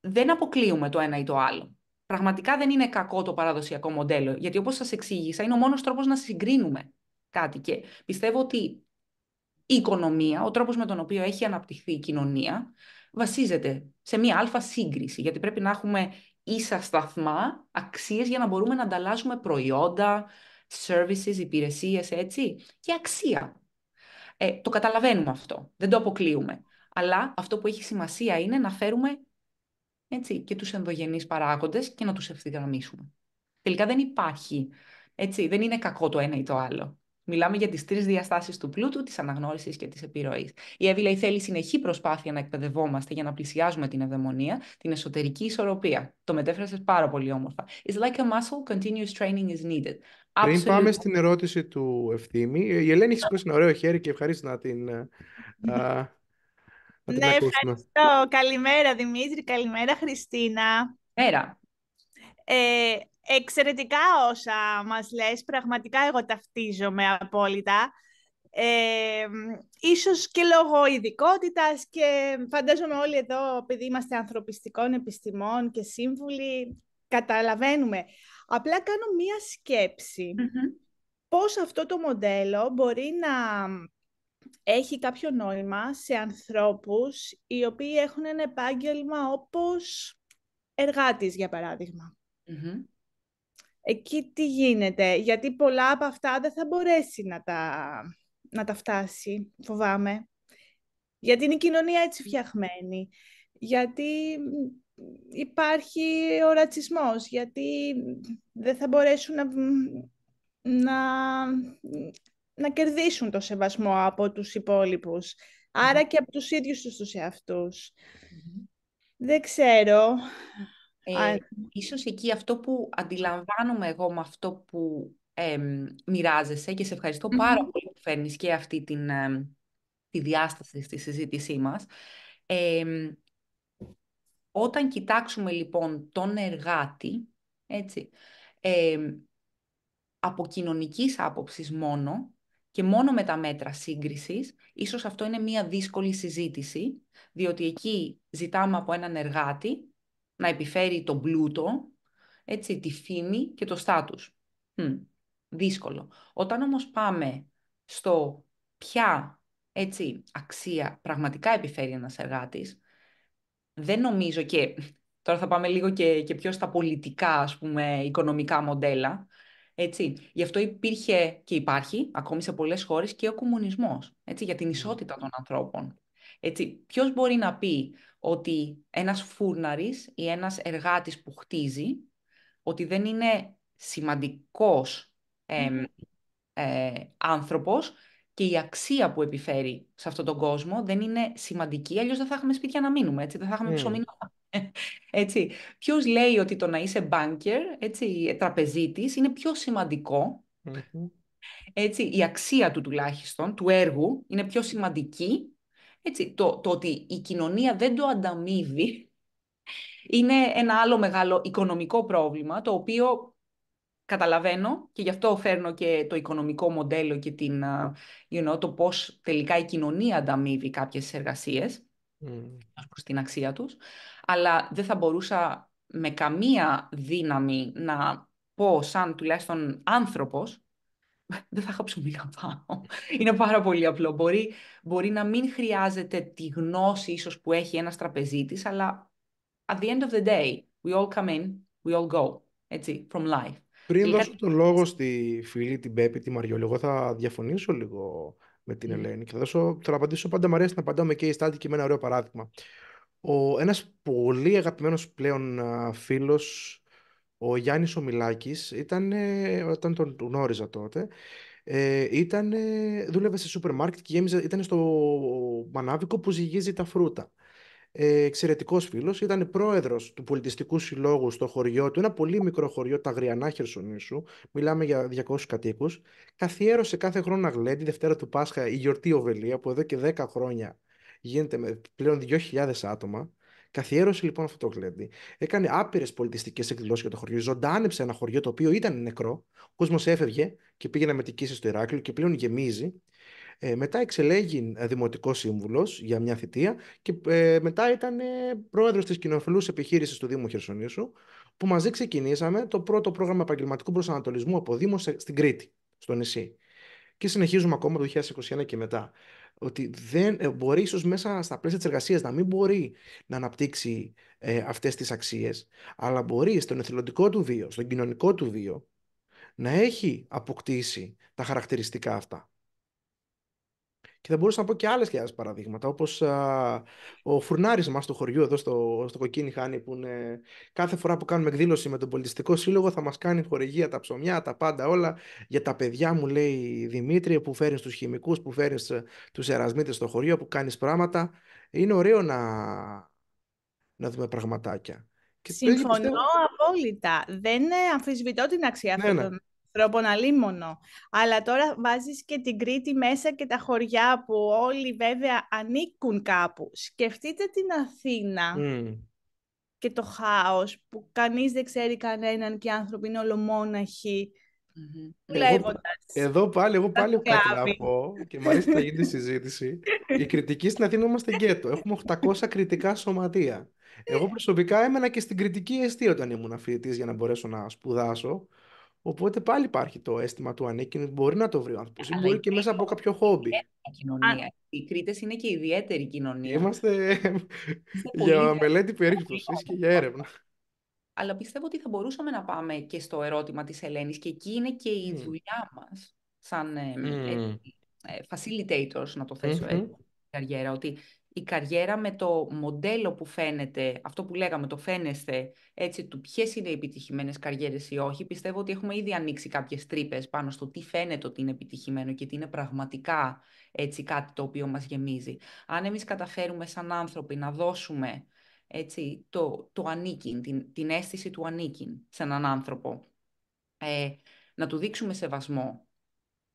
S2: δεν αποκλείουμε το ένα ή το άλλο. Πραγματικά δεν είναι κακό το παραδοσιακό μοντέλο, γιατί όπως σας εξήγησα, είναι ο μόνος τρόπος να συγκρίνουμε κάτι. Και πιστεύω ότι η οικονομία, ο τρόπος με τον οποίο έχει αναπτυχθεί η κοινωνία, βασίζεται σε μία αλφα σύγκριση, γιατί πρέπει να έχουμε ίσα σταθμά αξίες για να μπορούμε να ανταλλάσσουμε προϊόντα, services, υπηρεσίες, έτσι, και αξία ε, το καταλαβαίνουμε αυτό, δεν το αποκλείουμε. Αλλά αυτό που έχει σημασία είναι να φέρουμε έτσι, και τους ενδογενείς παράγοντες και να τους ευθυγραμμίσουμε. Τελικά δεν υπάρχει, έτσι, δεν είναι κακό το ένα ή το άλλο. Μιλάμε για τις τρεις διαστάσεις του πλούτου, της αναγνώρισης και της επιρροής. Η Εύη λέει θέλει συνεχή προσπάθεια να εκπαιδευόμαστε για να πλησιάζουμε την ευδαιμονία, την εσωτερική ισορροπία. Το μετέφρασες πάρα πολύ όμορφα. It's like a muscle, continuous training is needed. Πριν πάμε στην
S1: ερώτηση του Ευθύμη, ε, η Ελένη έχει σηκώσει ένα ωραίο χέρι και ευχαρίστω να την, ε, ναι. α, να την ναι, ευχαριστώ.
S3: Καλημέρα Δημήτρη, καλημέρα Χριστίνα. Μέρα. Ε, εξαιρετικά όσα μας λες, πραγματικά εγώ ταυτίζομαι απόλυτα. Ε, ίσως και λόγω ειδικότητας και φαντάζομαι όλοι εδώ, επειδή είμαστε ανθρωπιστικών επιστημών και σύμβουλοι, καταλαβαίνουμε. Απλά κάνω μία σκέψη. Πώς αυτό το μοντέλο μπορεί να έχει κάποιο νόημα σε ανθρώπους οι οποίοι έχουν ένα επάγγελμα όπως εργάτης, για παραδειγμα Εκεί τι γίνεται, γιατί πολλά από αυτά δεν θα μπορέσει να τα, να τα φτάσει, φοβάμαι. Γιατί είναι η κοινωνία έτσι φτιαχμένη. Γιατί υπάρχει ο ρατσισμός, γιατί δεν θα μπορέσουν να, να, να κερδίσουν το σεβασμό από τους υπόλοιπους. Άρα και από τους ίδιους τους τους εαυτους Δεν ξέρω. Ε, Ίσως εκεί αυτό που
S2: αντιλαμβάνομαι εγώ με αυτό που ε, μοιράζεσαι και σε ευχαριστώ πολύ που φέρνεις και αυτή την, τη διάσταση στη συζήτησή μας. Ε, όταν κοιτάξουμε λοιπόν τον εργάτη, έτσι, ε, από κοινωνικής άποψης μόνο και μόνο με τα μέτρα σύγκρισης, ίσως αυτό είναι μία δύσκολη συζήτηση, διότι εκεί ζητάμε από έναν εργάτη να επιφέρει τον πλούτο, έτσι, τη φήμη και το στάτους. δύσκολο. Όταν όμως πάμε στο ποια έτσι, αξία πραγματικά επιφέρει ένας εργάτης, δεν νομίζω και τώρα θα πάμε λίγο και, και πιο στα πολιτικά, ας πούμε, οικονομικά μοντέλα. Έτσι. Γι' αυτό υπήρχε και υπάρχει ακόμη σε πολλές χώρες και ο κομμουνισμός έτσι, για την ισότητα των ανθρώπων. Έτσι. Ποιος μπορεί να πει ότι ένας φούρναρης ή ένας εργάτης που χτίζει ότι δεν είναι σημαντικός ε, άνθρωπος και η αξία που επιφέρει σε αυτόν τον κόσμο δεν είναι σημαντική, αλλιώς δεν θα είχαμε σπίτια να μείνουμε, έτσι, δεν θα είχαμε ναι. ψωμί να έτσι. Ποιος λέει ότι το να είσαι banker, έτσι, τραπεζίτης, είναι πιο σημαντικο έτσι, η αξία του τουλάχιστον, του έργου, είναι πιο σημαντική, έτσι, το, το ότι η κοινωνία δεν το ανταμείβει, είναι ένα άλλο μεγάλο οικονομικό πρόβλημα, το οποίο καταλαβαίνω και γι' αυτό φέρνω και το οικονομικό μοντέλο και την, you know, το πώς τελικά η κοινωνία ανταμείβει κάποιες εργασίες mm. προς την αξία τους, αλλά δεν θα μπορούσα με καμία δύναμη να πω σαν τουλάχιστον άνθρωπος δεν θα χάψω ψωμί να Είναι πάρα πολύ απλό. Μπορεί, μπορεί να μην χρειάζεται τη γνώση ίσως που έχει ένας τραπεζίτης, αλλά at the end of the day, we all come in, we all go, έτσι, from life. Πριν δώσω το
S1: τον λόγο στη φίλη, την Πέπη, τη Μαριόλη, εγώ θα διαφωνήσω λίγο με την ναι. Ελένη και θα, δώσω, θα απαντήσω πάντα Μαρία αρέσει να απαντάω με και Στάλτη και με ένα ωραίο παράδειγμα. Ο, ένας πολύ αγαπημένος πλέον φίλος, ο Γιάννης Ομιλάκης, ήταν, όταν τον γνώριζα τότε, ε, ήταν, δούλευε σε σούπερ μάρκετ και γέμιζε, ήταν στο μανάβικο που ζυγίζει τα φρούτα. Ε, εξαιρετικός φίλος. Ήταν πρόεδρος του πολιτιστικού συλλόγου στο χωριό του, ένα πολύ μικρό χωριό, τα Αγριανά Χερσονήσου. Μιλάμε για 200 κατοίκους. Καθιέρωσε κάθε χρόνο να Δευτέρα του Πάσχα, η γιορτή Οβελία, που εδώ και 10 χρόνια γίνεται με πλέον 2.000 άτομα. Καθιέρωσε λοιπόν αυτό το γλέντι. Έκανε άπειρες πολιτιστικές εκδηλώσεις για το χωριό. Ζωντάνεψε ένα χωριό το οποίο ήταν νεκρό. Ο κόσμος έφευγε και πήγαινε με στο Ηράκλειο και πλέον γεμίζει. Ε, μετά εξελέγει ε, δημοτικός σύμβουλος για μια θητεία και ε, μετά ήταν ε, πρόεδρος της κοινοφιλού επιχείρησης του Δήμου Χερσονήσου, που μαζί ξεκινήσαμε το πρώτο πρόγραμμα επαγγελματικού προσανατολισμού από Δήμο στην Κρήτη, στο νησί. Και συνεχίζουμε ακόμα το 2021 και μετά. Ότι δεν, μπορεί ίσως μέσα στα πλαίσια της εργασίας να μην μπορεί να αναπτύξει ε, αυτές τις αξίες, αλλά μπορεί στον εθελοντικό του βίο, στον κοινωνικό του βίο, να έχει αποκτήσει τα χαρακτηριστικά αυτά. Και θα μπορούσα να πω και άλλες χιλιάδε παραδείγματα, όπως ο φουρνάρης μας του χωριού εδώ στο, στο Κοκκίνι Χάνη, που κάθε φορά που κάνουμε εκδήλωση με τον Πολιτιστικό Σύλλογο θα μας κάνει χορηγία τα ψωμιά, τα πάντα όλα. Για τα παιδιά μου, λέει Δημήτρη, που φέρνει τους χημικούς, που φέρνει ε, τους ερασμίτες στο χωριό, που κάνεις πράγματα. Είναι ωραίο να, να δούμε πραγματάκια.
S3: Συμφωνώ απόλυτα. Δεν ε, αμφισβητώ την αξία ναι, αυτών ναι. των λίμωνο. Αλλά τώρα βάζεις και την Κρήτη μέσα και τα χωριά που όλοι βέβαια ανήκουν κάπου. Σκεφτείτε την Αθήνα και το χάος που κανείς δεν ξέρει κανέναν και οι άνθρωποι είναι ολομόναχοι.
S1: εδώ πάλι, εγώ πάλι κάτι να πω και μάλιστα θα γίνει συζήτηση. Η κριτική στην Αθήνα είμαστε γκέτο. Έχουμε 800 κριτικά σωματεία. Εγώ ναι. προσωπικά έμενα και στην κριτική Εστία όταν ήμουν αφιετή για να μπορέσω να σπουδάσω. Οπότε πάλι υπάρχει το αίσθημα του ανέκκινου μπορεί να το βρει ο άνθρωπος. Ή μπορεί και μέσα από κάποιο χόμπι. Κοινωνία. Οι Κρήτες είναι και ιδιαίτερη κοινωνία. Είμαστε
S2: για μελέτη
S1: περίπτωση και για έρευνα.
S2: Αλλά πιστεύω ότι θα μπορούσαμε να πάμε και στο ερώτημα της Ελένης και εκεί είναι και η δουλειά μας σαν ε, ε, ε, facilitators, να το θέσω έτσι, καριέρα, ότι η καριέρα με το μοντέλο που φαίνεται, αυτό που λέγαμε το φαίνεστε, έτσι, του ποιες είναι οι επιτυχημένες καριέρες ή όχι, πιστεύω ότι έχουμε ήδη ανοίξει κάποιες τρύπες πάνω στο τι φαίνεται ότι είναι επιτυχημένο και τι είναι πραγματικά έτσι, κάτι το οποίο μας γεμίζει. Αν εμείς καταφέρουμε σαν άνθρωποι να δώσουμε έτσι, το, το ανήκειν, την, την αίσθηση του ανήκειν σε έναν άνθρωπο, ε, να του δείξουμε σεβασμό,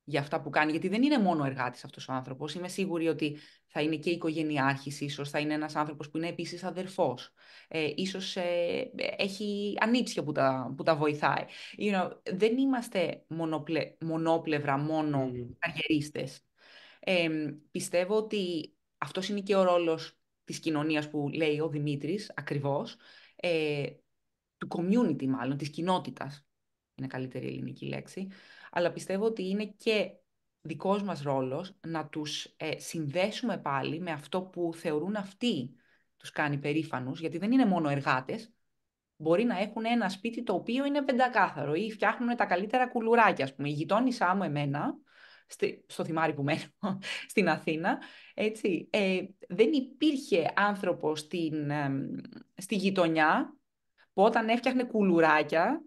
S2: για αυτά που κάνει, γιατί δεν είναι μόνο εργάτης αυτός ο άνθρωπος. Είμαι σίγουρη ότι θα είναι και οικογενειάρχης ίσως, θα είναι ένας άνθρωπος που είναι επίσης αδερφός. Ε, ίσως ε, έχει ανήψια που τα, που τα βοηθάει. You know, δεν είμαστε μονοπλε, μονόπλευρα μόνο mm. πιστεύω ότι αυτός είναι και ο ρόλος της κοινωνίας που λέει ο Δημήτρης, ακριβώς, ε, του community μάλλον, της κοινότητας, είναι καλύτερη ελληνική λέξη, αλλά πιστεύω ότι είναι και δικός μας ρόλος να τους ε, συνδέσουμε πάλι με αυτό που θεωρούν αυτοί τους κάνει περήφανους, γιατί δεν είναι μόνο εργάτες, μπορεί να έχουν ένα σπίτι το οποίο είναι πεντακάθαρο ή φτιάχνουν τα καλύτερα κουλουράκια, ας πούμε. Η γειτόνισά μου εμένα, στο θυμάρι που μένω, στην Αθήνα, έτσι, ε, δεν υπήρχε άνθρωπος στην, στη γειτονιά που όταν έφτιαχνε κουλουράκια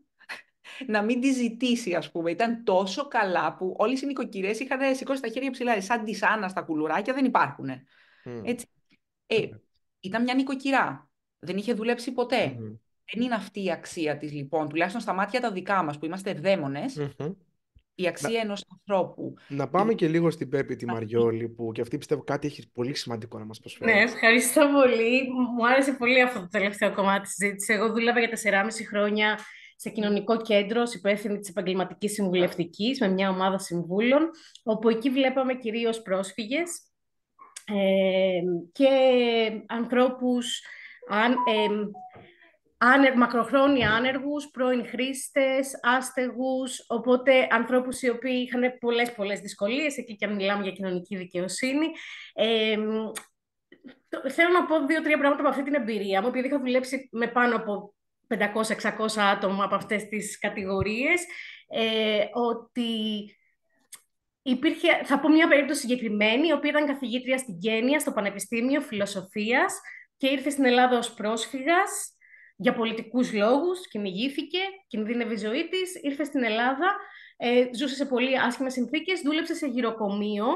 S2: να μην τη ζητήσει, ας πούμε. Ήταν τόσο καλά που όλες οι νοικοκυρές είχαν σηκώσει τα χέρια ψηλά. Σαν τη Άννα στα κουλουράκια δεν υπάρχουν. Έτσι. Ε, ναι. ήταν μια νοικοκυρά. Δεν είχε δουλέψει ποτέ. Δεν είναι αυτή η αξία της, λοιπόν, τουλάχιστον στα μάτια τα δικά μας που είμαστε Η αξία ενός
S1: ανθρώπου. Να πάμε ε, και λίγο στην Πέπη τη Μαριόλη, που και αυτή πιστεύω κάτι έχει πολύ σημαντικό να μας προσφέρει. Ναι,
S4: ευχαριστώ πολύ. Μου άρεσε πολύ αυτό το τελευταίο κομμάτι της συζήτησης. Εγώ δούλευα για 4,5 χρόνια σε κοινωνικό κέντρο, υπεύθυνη της επαγγελματικής συμβουλευτικής, με μια ομάδα συμβούλων, όπου εκεί βλέπαμε κυρίως πρόσφυγες ε, και ανθρώπους αν, ε, μακροχρόνια άνεργους, πρώην χρήστες, άστεγους, οπότε ανθρώπους οι οποίοι είχαν πολλές πολλές δυσκολίες, εκεί και αν μιλάμε για κοινωνική δικαιοσύνη. Ε, θέλω να πω δύο-τρία πράγματα από αυτή την εμπειρία μου, επειδή είχα δουλέψει με πάνω από 500-600 άτομα από αυτές τις κατηγορίες, ε, ότι υπήρχε, θα πω μια περίπτωση συγκεκριμένη, η οποία ήταν καθηγήτρια στην Κένια, στο Πανεπιστήμιο Φιλοσοφίας και ήρθε στην Ελλάδα ως πρόσφυγας για πολιτικούς λόγους, κυνηγήθηκε, κινδύνευε η ζωή της, ήρθε στην Ελλάδα, ε, ζούσε σε πολύ άσχημες συνθήκες, δούλεψε σε γυροκομείο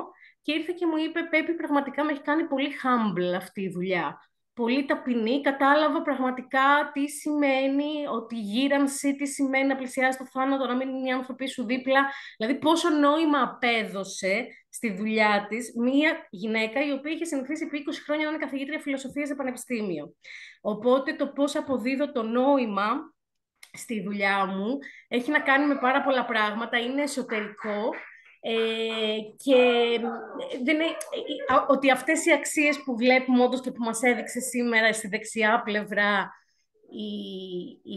S4: και ήρθε και μου είπε «Πέπι, πραγματικά με έχει κάνει πολύ humble αυτή η δουλειά» πολύ ταπεινή, κατάλαβα πραγματικά τι σημαίνει ότι γύρανση, τι σημαίνει να πλησιάζει το θάνατο, να μην είναι οι άνθρωποι σου δίπλα. Δηλαδή, πόσο νόημα απέδωσε στη δουλειά της μία γυναίκα η οποία είχε συνηθίσει επί 20 χρόνια να είναι καθηγήτρια φιλοσοφίας σε πανεπιστήμιο. Οπότε, το πώς αποδίδω το νόημα στη δουλειά μου έχει να κάνει με πάρα πολλά πράγματα, είναι εσωτερικό και ε, δεν ε, ε, ότι αυτές οι αξίες που βλέπουμε όντως και που μας έδειξε σήμερα στη δεξιά πλευρά η,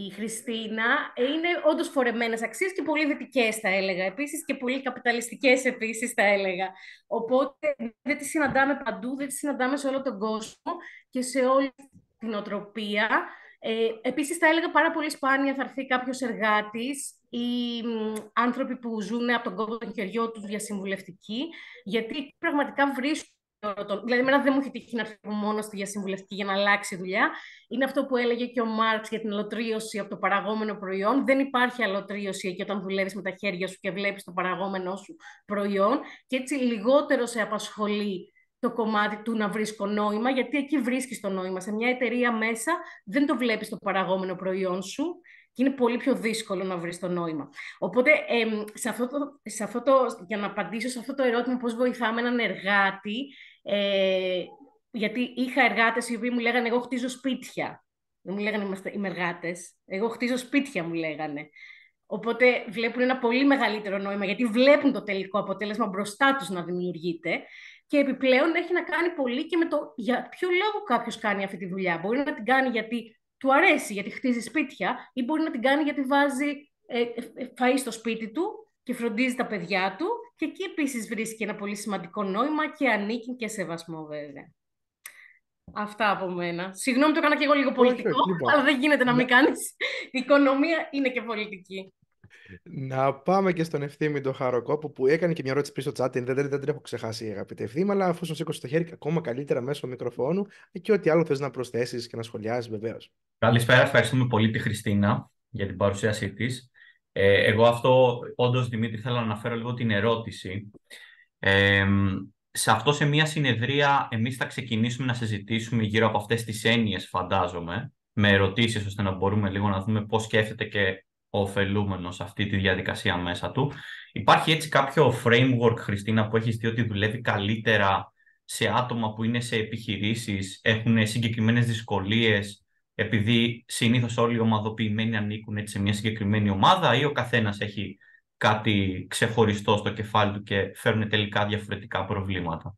S4: η Χριστίνα είναι όντως φορεμένες αξίες και πολύ δυτικές θα έλεγα επίσης και πολύ καπιταλιστικές επίσης θα έλεγα. Οπότε δεν τις συναντάμε παντού, δεν τις συναντάμε σε όλο τον κόσμο και σε όλη την οτροπία ε, επίσης, θα έλεγα πάρα πολύ σπάνια θα έρθει κάποιος εργάτης, ή άνθρωποι που ζουν από τον κόπο των χεριών τους για συμβουλευτική, γιατί πραγματικά βρίσκουν Δηλαδή, εμένα δεν μου έχει τύχει να έρθω μόνος στη διασυμβουλευτική για να αλλάξει δουλειά. Είναι αυτό που έλεγε και ο Μάρξ για την αλωτρίωση από το παραγόμενο προϊόν. Δεν υπάρχει αλωτρίωση εκεί όταν δουλεύεις με τα χέρια σου και βλέπεις το παραγόμενό σου προϊόν. Και έτσι λιγότερο σε απασχολεί το κομμάτι του να βρίσκω νόημα, γιατί εκεί βρίσκεις το νόημα. Σε μια εταιρεία μέσα δεν το βλέπεις το παραγόμενο προϊόν σου και είναι πολύ πιο δύσκολο να βρεις το νόημα. Οπότε, ε, σε αυτό το, σε αυτό το, για να απαντήσω σε αυτό το ερώτημα, πώς βοηθάμε έναν εργάτη, ε, γιατί είχα εργάτες, οι οποίοι μου λέγανε εγώ χτίζω σπίτια. Δεν μου λέγανε είμαστε, είμαι εργάτες. Εγώ χτίζω σπίτια μου λέγανε. Οπότε βλέπουν ένα πολύ μεγαλύτερο νόημα γιατί βλέπουν το τελικό αποτέλεσμα μπροστά τους να δημιουργείται και επιπλέον έχει να κάνει πολύ και με το για ποιο λόγο κάποιος κάνει αυτή τη δουλειά. Μπορεί να την κάνει γιατί του αρέσει, γιατί χτίζει σπίτια, ή μπορεί να την κάνει γιατί βάζει ε, ε, ε φαΐ στο σπίτι του και φροντίζει τα παιδιά του. Και εκεί επίσης βρίσκει ένα πολύ σημαντικό νόημα και ανήκει και σεβασμό, βέβαια. Αυτά από μένα. Συγγνώμη, το έκανα και εγώ λίγο πολιτικό, λοιπόν. αλλά δεν γίνεται να μην ναι. κάνεις. Η οικονομία είναι και πολιτική.
S1: Να πάμε και στον ευθύμη τον Χαροκόπο που έκανε και μια ερώτηση πίσω στο chat. Δεν, δεν, δεν την έχω ξεχάσει, αγαπητέ ευθύμη, αλλά αφού σου σήκωσε το χέρι, ακόμα καλύτερα μέσω μικροφόνου και ό,τι άλλο θες να προσθέσεις και να σχολιάσεις, βεβαίως.
S5: Καλησπέρα. Ευχαριστούμε πολύ τη Χριστίνα για την παρουσίασή της. Ε, εγώ αυτό, όντως, Δημήτρη, θέλω να αναφέρω λίγο την ερώτηση. Ε, σε αυτό σε μια συνεδρία εμείς θα ξεκινήσουμε να συζητήσουμε γύρω από αυτές τις έννοιες φαντάζομαι με ερωτήσεις ώστε να μπορούμε λίγο να δούμε πώς σκέφτεται και ωφελούμενος σε αυτή τη διαδικασία μέσα του. Υπάρχει έτσι κάποιο framework, Χριστίνα, που έχεις δει ότι δουλεύει καλύτερα σε άτομα που είναι σε επιχειρήσεις, έχουν συγκεκριμένες δυσκολίες, επειδή συνήθως όλοι οι ομαδοποιημένοι ανήκουν σε μια συγκεκριμένη ομάδα ή ο καθένας έχει κάτι ξεχωριστό στο κεφάλι του και φέρνουν τελικά διαφορετικά προβλήματα.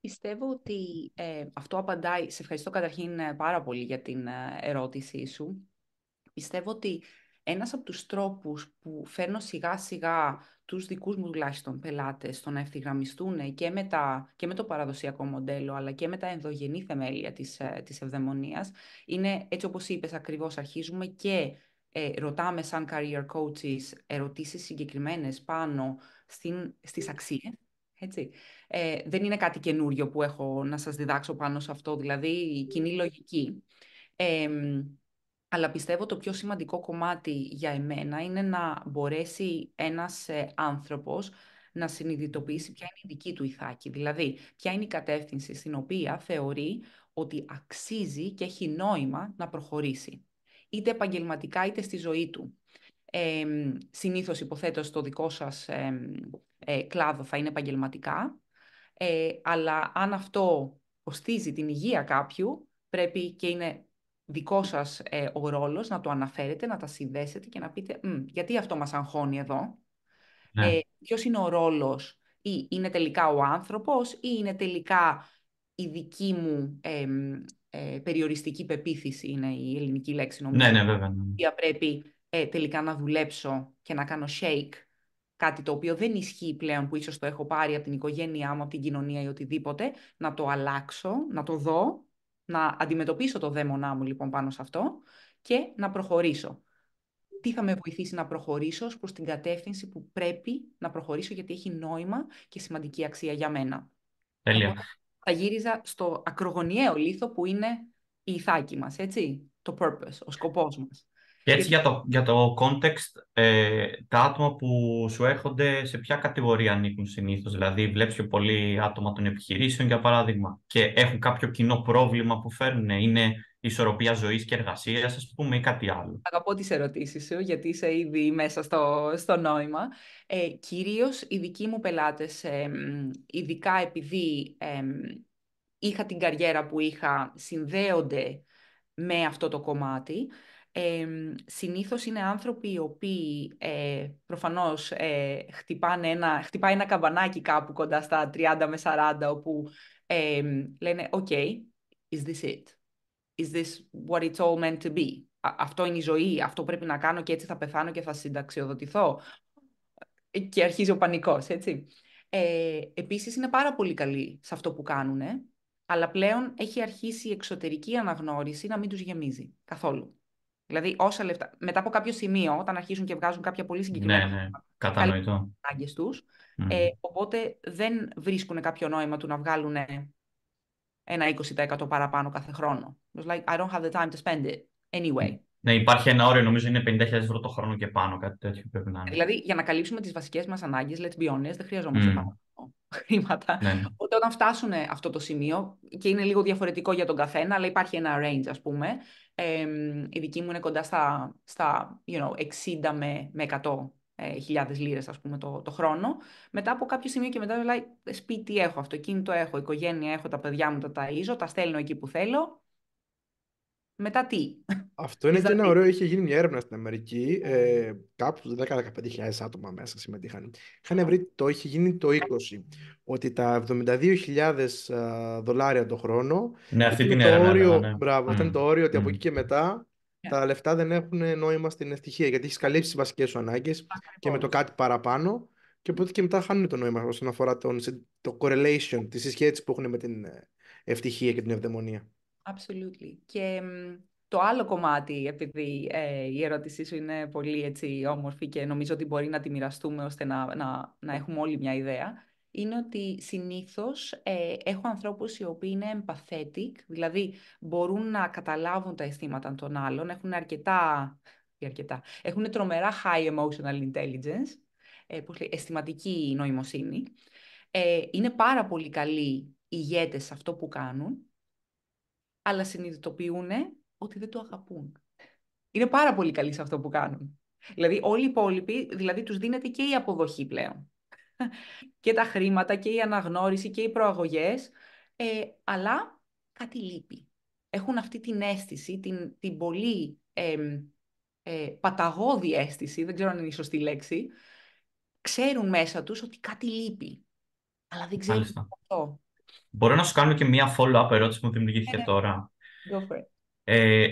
S2: Πιστεύω ότι ε, αυτό απαντάει. Σε ευχαριστώ καταρχήν ε, πάρα πολύ για την ε, ερώτησή σου. Πιστεύω ότι ένας από τους τρόπους που φέρνω σιγά σιγά τους δικούς μου τουλάχιστον πελάτες στο να ευθυγραμμιστούν και με, και με το παραδοσιακό μοντέλο αλλά και με τα ενδογενή θεμέλια της, ε, της ευδαιμονίας είναι έτσι όπως είπες ακριβώς αρχίζουμε και ε, ρωτάμε σαν career coaches ερωτήσεις συγκεκριμένες πάνω στην, στις αξίες έτσι. Ε, δεν είναι κάτι καινούριο που έχω να σας διδάξω πάνω σε αυτό, δηλαδή η κοινή λογική. Αλλά πιστεύω το πιο σημαντικό κομμάτι για εμένα είναι να μπορέσει ένας ε, άνθρωπος να συνειδητοποιήσει ποια είναι η δική του ηθάκη. Δηλαδή, ποια είναι η κατεύθυνση στην οποία θεωρεί ότι αξίζει και έχει νόημα να προχωρήσει. Είτε επαγγελματικά, είτε στη ζωή του. Ε, συνήθως υποθέτω στο δικό σας ε, κλάδο θα είναι επαγγελματικά, ε, αλλά αν αυτό κοστίζει την υγεία κάποιου, πρέπει και είναι δικό σας ε, ο ρόλος να το αναφέρετε, να τα συνδέσετε και να πείτε γιατί αυτό μας αγχώνει εδώ, ναι. ε, ποιος είναι ο ρόλος ή είναι τελικά ο άνθρωπος ή είναι τελικά η δική μου ε, περιοριστική πεποίθηση είναι η ελληνική λέξη νομίζω. Ναι, ναι, βέβαια. Ναι. ναι. Πρέπει ε, τελικά να δουλέψω και να κάνω shake κάτι το οποίο δεν ισχύει πλέον που ίσως το έχω πάρει από την οικογένειά μου, από την κοινωνία ή οτιδήποτε, να το αλλάξω, να το δω να αντιμετωπίσω το δαίμονά μου λοιπόν πάνω σε αυτό και να προχωρήσω. Τι θα με βοηθήσει να προχωρήσω προς την κατεύθυνση που πρέπει να προχωρήσω γιατί έχει νόημα και σημαντική αξία για μένα. Τέλεια. Θα γύριζα στο ακρογωνιαίο λίθο που είναι η ηθάκη μας, έτσι, το purpose, ο σκοπός μας.
S5: Και έτσι για το, για το context, ε, τα άτομα που σου έρχονται σε ποια κατηγορία ανήκουν συνήθως. Δηλαδή βλέπεις πιο πολύ άτομα των επιχειρήσεων για παράδειγμα και έχουν κάποιο κοινό πρόβλημα που φέρνουν. Είναι ισορροπία ζωής και εργασίας ας πούμε ή κάτι άλλο.
S2: Αγαπώ τις ερωτήσεις σου γιατί είσαι ήδη μέσα στο, στο νόημα. Ε, κυρίως οι δικοί μου πελάτες, ε, ειδικά επειδή ε, είχα την καριέρα που είχα, συνδέονται με αυτό το κομμάτι ε, συνήθως είναι άνθρωποι οι οποίοι ε, προφανώς ε, χτυπάνε ένα, χτυπάει ένα καμπανάκι κάπου κοντά στα 30 με 40 όπου ε, λένε «Okay, is this it? Is this what it's all meant to be? αυτό είναι η ζωή, αυτό πρέπει να κάνω και έτσι θα πεθάνω και θα συνταξιοδοτηθώ». Και αρχίζει ο πανικός, έτσι. Ε, επίσης είναι πάρα πολύ καλοί σε αυτό που κάνουν, αλλά πλέον έχει αρχίσει η εξωτερική αναγνώριση να μην τους γεμίζει καθόλου. Δηλαδή, όσα λεφτά. Μετά από κάποιο σημείο, όταν αρχίζουν και βγάζουν κάποια πολύ ναι, συγκεκριμένα. Ναι,
S5: ναι, κατανοητό.
S2: Ανάγκες τους. Ε, οπότε δεν βρίσκουν κάποιο νόημα του να βγάλουν ένα 20% παραπάνω κάθε χρόνο. like, I don't have the time to spend it anyway.
S5: Ναι, υπάρχει ένα όριο, νομίζω είναι 50.000 ευρώ το χρόνο και πάνω, κάτι τέτοιο πρέπει να είναι.
S2: Δηλαδή, για να καλύψουμε τις βασικές μας ανάγκες, let's be honest, δεν χρειαζόμαστε mm. πάνω χρήματα. Ναι, ναι. Οπότε όταν φτάσουν αυτό το σημείο, και είναι λίγο διαφορετικό για τον καθένα, αλλά υπάρχει ένα range, ας πούμε, ε, η δική μου είναι κοντά στα, στα you know, 60 με, με 100 λίρε, λίρες πούμε το, το χρόνο. Μετά από κάποιο σημείο και μετά λέει σπίτι έχω, αυτοκίνητο έχω, οικογένεια έχω, τα παιδιά μου τα ταΐζω, τα στέλνω εκεί που θέλω μετά τι.
S1: Αυτό είναι και ένα ωραίο. Είχε γίνει μια έρευνα στην Αμερική. Ε, κάπου 10-15.000 άτομα μέσα συμμετείχαν. Είχαν βρει το, είχε γίνει το 20, ότι τα 72.000 δολάρια το χρόνο. Ναι, αυτή την έρευνα. ναι. ναι, ναι. Μπράβο, το όριο ότι από εκεί και μετά ναι. τα λεφτά δεν έχουν νόημα στην ευτυχία. Γιατί έχεις καλύψει τι βασικές σου ανάγκες και με το κάτι παραπάνω. Και οπότε και μετά χάνουν το νόημα όσον αφορά τον, το correlation, τη συσχέτιση που έχουν με την ε, ευτυχία και την ευδαιμονία.
S2: Absolutely. Και το άλλο κομμάτι, επειδή ε, η ερώτησή σου είναι πολύ έτσι, όμορφη και νομίζω ότι μπορεί να τη μοιραστούμε ώστε να, να, να έχουμε όλοι μια ιδέα, είναι ότι συνήθως ε, έχω ανθρώπους οι οποίοι είναι empathetic, δηλαδή μπορούν να καταλάβουν τα αισθήματα των άλλων, έχουν αρκετά, αρκετά έχουν τρομερά high emotional intelligence, ε, πώς λέει, αισθηματική νοημοσύνη, ε, είναι πάρα πολύ καλοί ηγέτες σε αυτό που κάνουν αλλά συνειδητοποιούν ότι δεν το αγαπούν. Είναι πάρα πολύ καλή σε αυτό που κάνουν. Δηλαδή όλοι οι υπόλοιποι, δηλαδή τους δίνεται και η αποδοχή πλέον. και τα χρήματα και η αναγνώριση και οι προαγωγές, ε, αλλά κάτι λείπει. Έχουν αυτή την αίσθηση, την, την πολύ ε, παταγώδη αίσθηση, δεν ξέρω αν είναι η σωστή λέξη, ξέρουν μέσα τους ότι κάτι λείπει. Αλλά δεν
S4: ξέρουν
S5: αυτό. Μπορώ να σου κάνω και μία follow-up ερώτηση που μου δημιουργήθηκε ε, ναι. τώρα. Ε,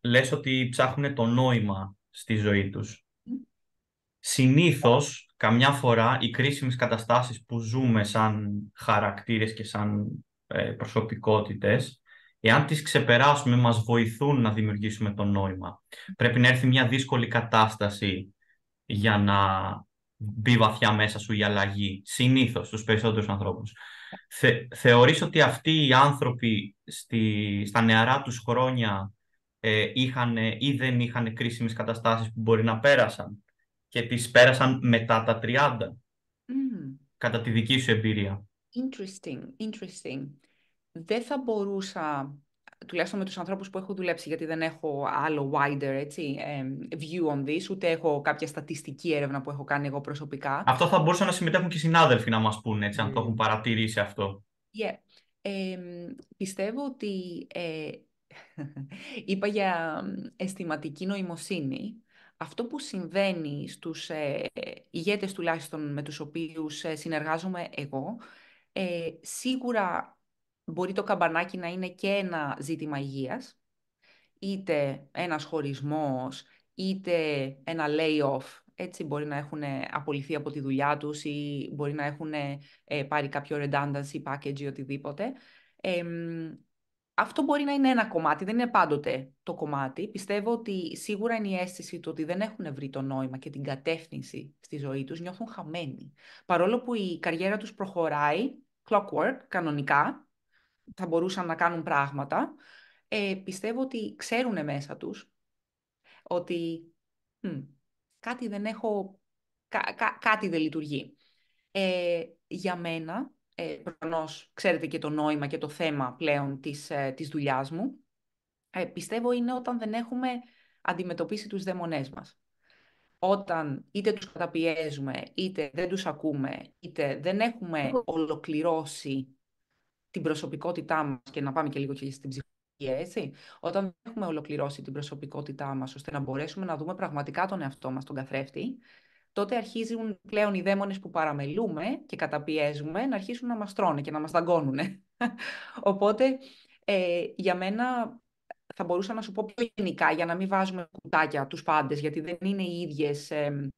S5: λες ότι ψάχνουν το νόημα στη ζωή τους. Συνήθως, καμιά φορά, οι κρίσιμες καταστάσεις που ζούμε σαν χαρακτήρες και σαν ε, προσωπικότητες, εάν τις ξεπεράσουμε, μας βοηθούν να δημιουργήσουμε το νόημα. Πρέπει να έρθει μια δύσκολη κατάσταση για να μπει βαθιά μέσα σου η αλλαγή, συνήθως στους περισσότερους ανθρώπους. Θε, θεωρείς ότι αυτοί οι άνθρωποι στη, στα νεαρά τους χρόνια ε, είχαν ε, ή δεν είχαν κρίσιμες καταστάσεις που μπορεί να πέρασαν και τις πέρασαν μετά τα 30, mm. κατά τη δική σου εμπειρία.
S2: Interesting, interesting. Δεν θα μπορούσα τουλάχιστον με τους ανθρώπους που έχω δουλέψει, γιατί δεν έχω άλλο wider έτσι, view on this, ούτε έχω κάποια στατιστική έρευνα που έχω κάνει εγώ προσωπικά. Αυτό θα μπορούσαν να
S5: συμμετέχουν και οι συνάδελφοι να μας πούν, έτσι, αν το ναι. έχουν παρατηρήσει αυτό.
S2: Yeah. πιστεύω ότι ε, είπα για αισθηματική νοημοσύνη. Αυτό που συμβαίνει στους ε, ηγέτες τουλάχιστον με τους οποίους ε, συνεργάζομαι εγώ, ε, σίγουρα μπορεί το καμπανάκι να είναι και ένα ζήτημα υγείας, είτε ένας χωρισμός, είτε ένα lay-off, έτσι μπορεί να έχουν απολυθεί από τη δουλειά τους ή μπορεί να έχουν ε, πάρει κάποιο redundancy package ή οτιδήποτε. Ε, αυτό μπορεί να είναι ένα κομμάτι, δεν είναι πάντοτε το κομμάτι. Πιστεύω ότι σίγουρα είναι η οτιδηποτε αυτο του ότι δεν έχουν βρει το νόημα και την κατεύθυνση στη ζωή τους, νιώθουν χαμένοι. Παρόλο που η καριέρα τους προχωράει, clockwork, κανονικά, θα μπορούσαν να κάνουν πράγματα, ε, πιστεύω ότι ξέρουν μέσα τους ότι κάτι δεν έχω, κάτι δεν λειτουργεί. Ε, για μένα, ε, προφανώς ξέρετε και το νόημα και το θέμα πλέον της, ε, της δουλειάς μου, ε, πιστεύω είναι όταν δεν έχουμε αντιμετωπίσει τους δαιμονές μας. Όταν είτε τους καταπιέζουμε, είτε δεν τους ακούμε, είτε δεν έχουμε ολοκληρώσει την προσωπικότητά μας και να πάμε και λίγο και στην ψυχολογία, έτσι. Όταν έχουμε ολοκληρώσει την προσωπικότητά μας ώστε να μπορέσουμε να δούμε πραγματικά τον εαυτό μας τον καθρέφτη, τότε αρχίζουν πλέον οι δαίμονες που παραμελούμε και καταπιέζουμε να αρχίσουν να μας τρώνε και να μας δαγκώνουν. Οπότε, ε, για μένα θα μπορούσα να σου πω πιο γενικά, για να μην βάζουμε κουτάκια τους πάντες, γιατί δεν είναι οι ίδιες ε,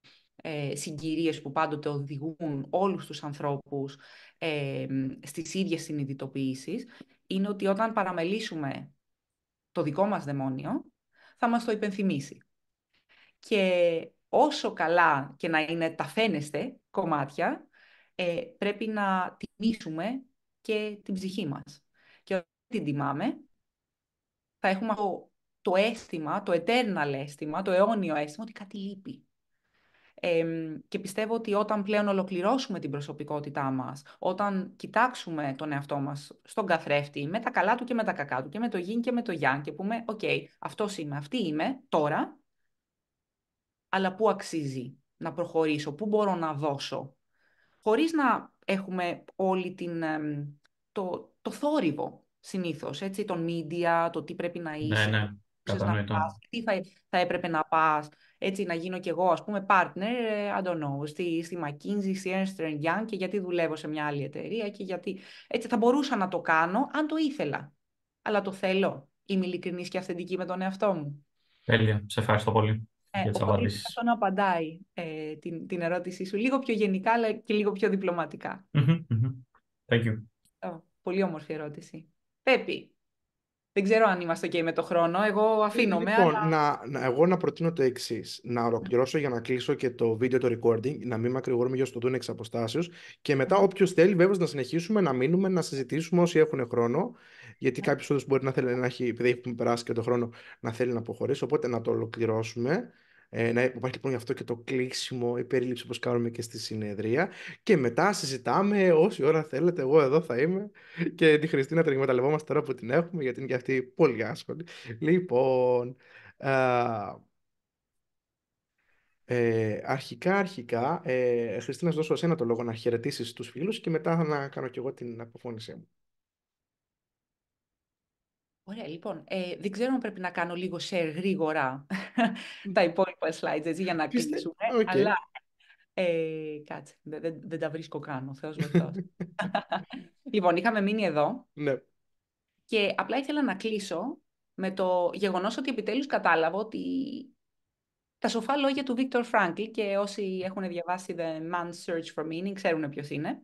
S2: ε, συγκυρίες που πάντοτε οδηγούν όλους τους ανθρώπους ε, στις ίδιες συνειδητοποιήσεις, είναι ότι όταν παραμελήσουμε το δικό μας δαιμόνιο, θα μας το υπενθυμίσει. Και όσο καλά και να είναι τα φαίνεστε κομμάτια, ε, πρέπει να τιμήσουμε και την ψυχή μας. Και όταν την τιμάμε, θα έχουμε το, το αίσθημα, το eternal αίσθημα, το αιώνιο αίσθημα ότι κάτι λείπει και πιστεύω ότι όταν πλέον ολοκληρώσουμε την προσωπικότητά μας, όταν κοιτάξουμε τον εαυτό μας στον καθρέφτη, με τα καλά του και με τα κακά του, και με το γιν και με το γιάν, και πούμε, οκ, okay, αυτός είμαι, αυτή είμαι, τώρα, αλλά πού αξίζει να προχωρήσω, πού μπορώ να δώσω, χωρίς να έχουμε όλη την, το, το θόρυβο συνήθως, έτσι, τον media, το τι πρέπει να ναι, είσαι, ναι, ναι, τι θα, θα έπρεπε να πας, έτσι να γίνω κι εγώ, ας πούμε, partner, ε, I don't know, στη, στη McKinsey, στη Ernst Young και γιατί δουλεύω σε μια άλλη εταιρεία και γιατί... Έτσι θα μπορούσα να το κάνω αν το ήθελα. Αλλά το θέλω. Είμαι ειλικρινής και αυθεντική με τον εαυτό μου.
S5: Τέλεια. Σε ευχαριστώ πολύ. Ε, για τις
S2: να απαντάει ε, την, την ερώτησή σου λίγο πιο γενικά αλλά και λίγο πιο διπλωματικα Thank you. πολύ όμορφη ερώτηση. Πέπι, δεν ξέρω αν είμαστε και με το χρόνο. Εγώ ε, αφήνομαι. Λοιπόν,
S1: αλλά... να, να, εγώ να προτείνω το εξής. Να ολοκληρώσω για να κλείσω και το βίντεο το recording, να μην μακρηγορούμε για το δουν εξ αποστάσεως. Και μετά, όποιος θέλει, βέβαια, να συνεχίσουμε, να μείνουμε, να συζητήσουμε όσοι έχουν χρόνο. Γιατί ναι. κάποιος όντω μπορεί να θέλει να έχει, επειδή έχουμε περάσει και τον χρόνο, να θέλει να αποχωρήσει. Οπότε να το ολοκληρώσουμε. Ε, να υπάρχει λοιπόν γι' αυτό και το κλείσιμο, η περίληψη όπως κάνουμε και στη συνεδρία. Και μετά συζητάμε όση ώρα θέλετε, εγώ εδώ θα είμαι και τη Χριστίνα την εκμεταλλευόμαστε τώρα που την έχουμε, γιατί είναι και αυτή πολύ άσχολη. Λοιπόν, α, ε, αρχικά, αρχικά, ε, Χριστίνα, δώσω εσένα το λόγο να χαιρετήσεις τους φίλους και μετά να κάνω κι εγώ την αποφώνησή μου.
S2: Ωραία, λοιπόν, ε, δεν ξέρω αν πρέπει να κάνω λίγο σε γρήγορα τα υπόλοιπα slides έτσι, για να κλείσουμε, αλλά ε, κάτσε, δεν, δεν, τα βρίσκω καν, ο Θεός βοηθός. λοιπόν, είχαμε μείνει εδώ ναι. και απλά ήθελα να κλείσω με το γεγονός ότι επιτέλους κατάλαβα ότι τα σοφά λόγια του Βίκτορ Φράγκλ και όσοι έχουν διαβάσει The Man's Search for Meaning ξέρουν ποιος είναι,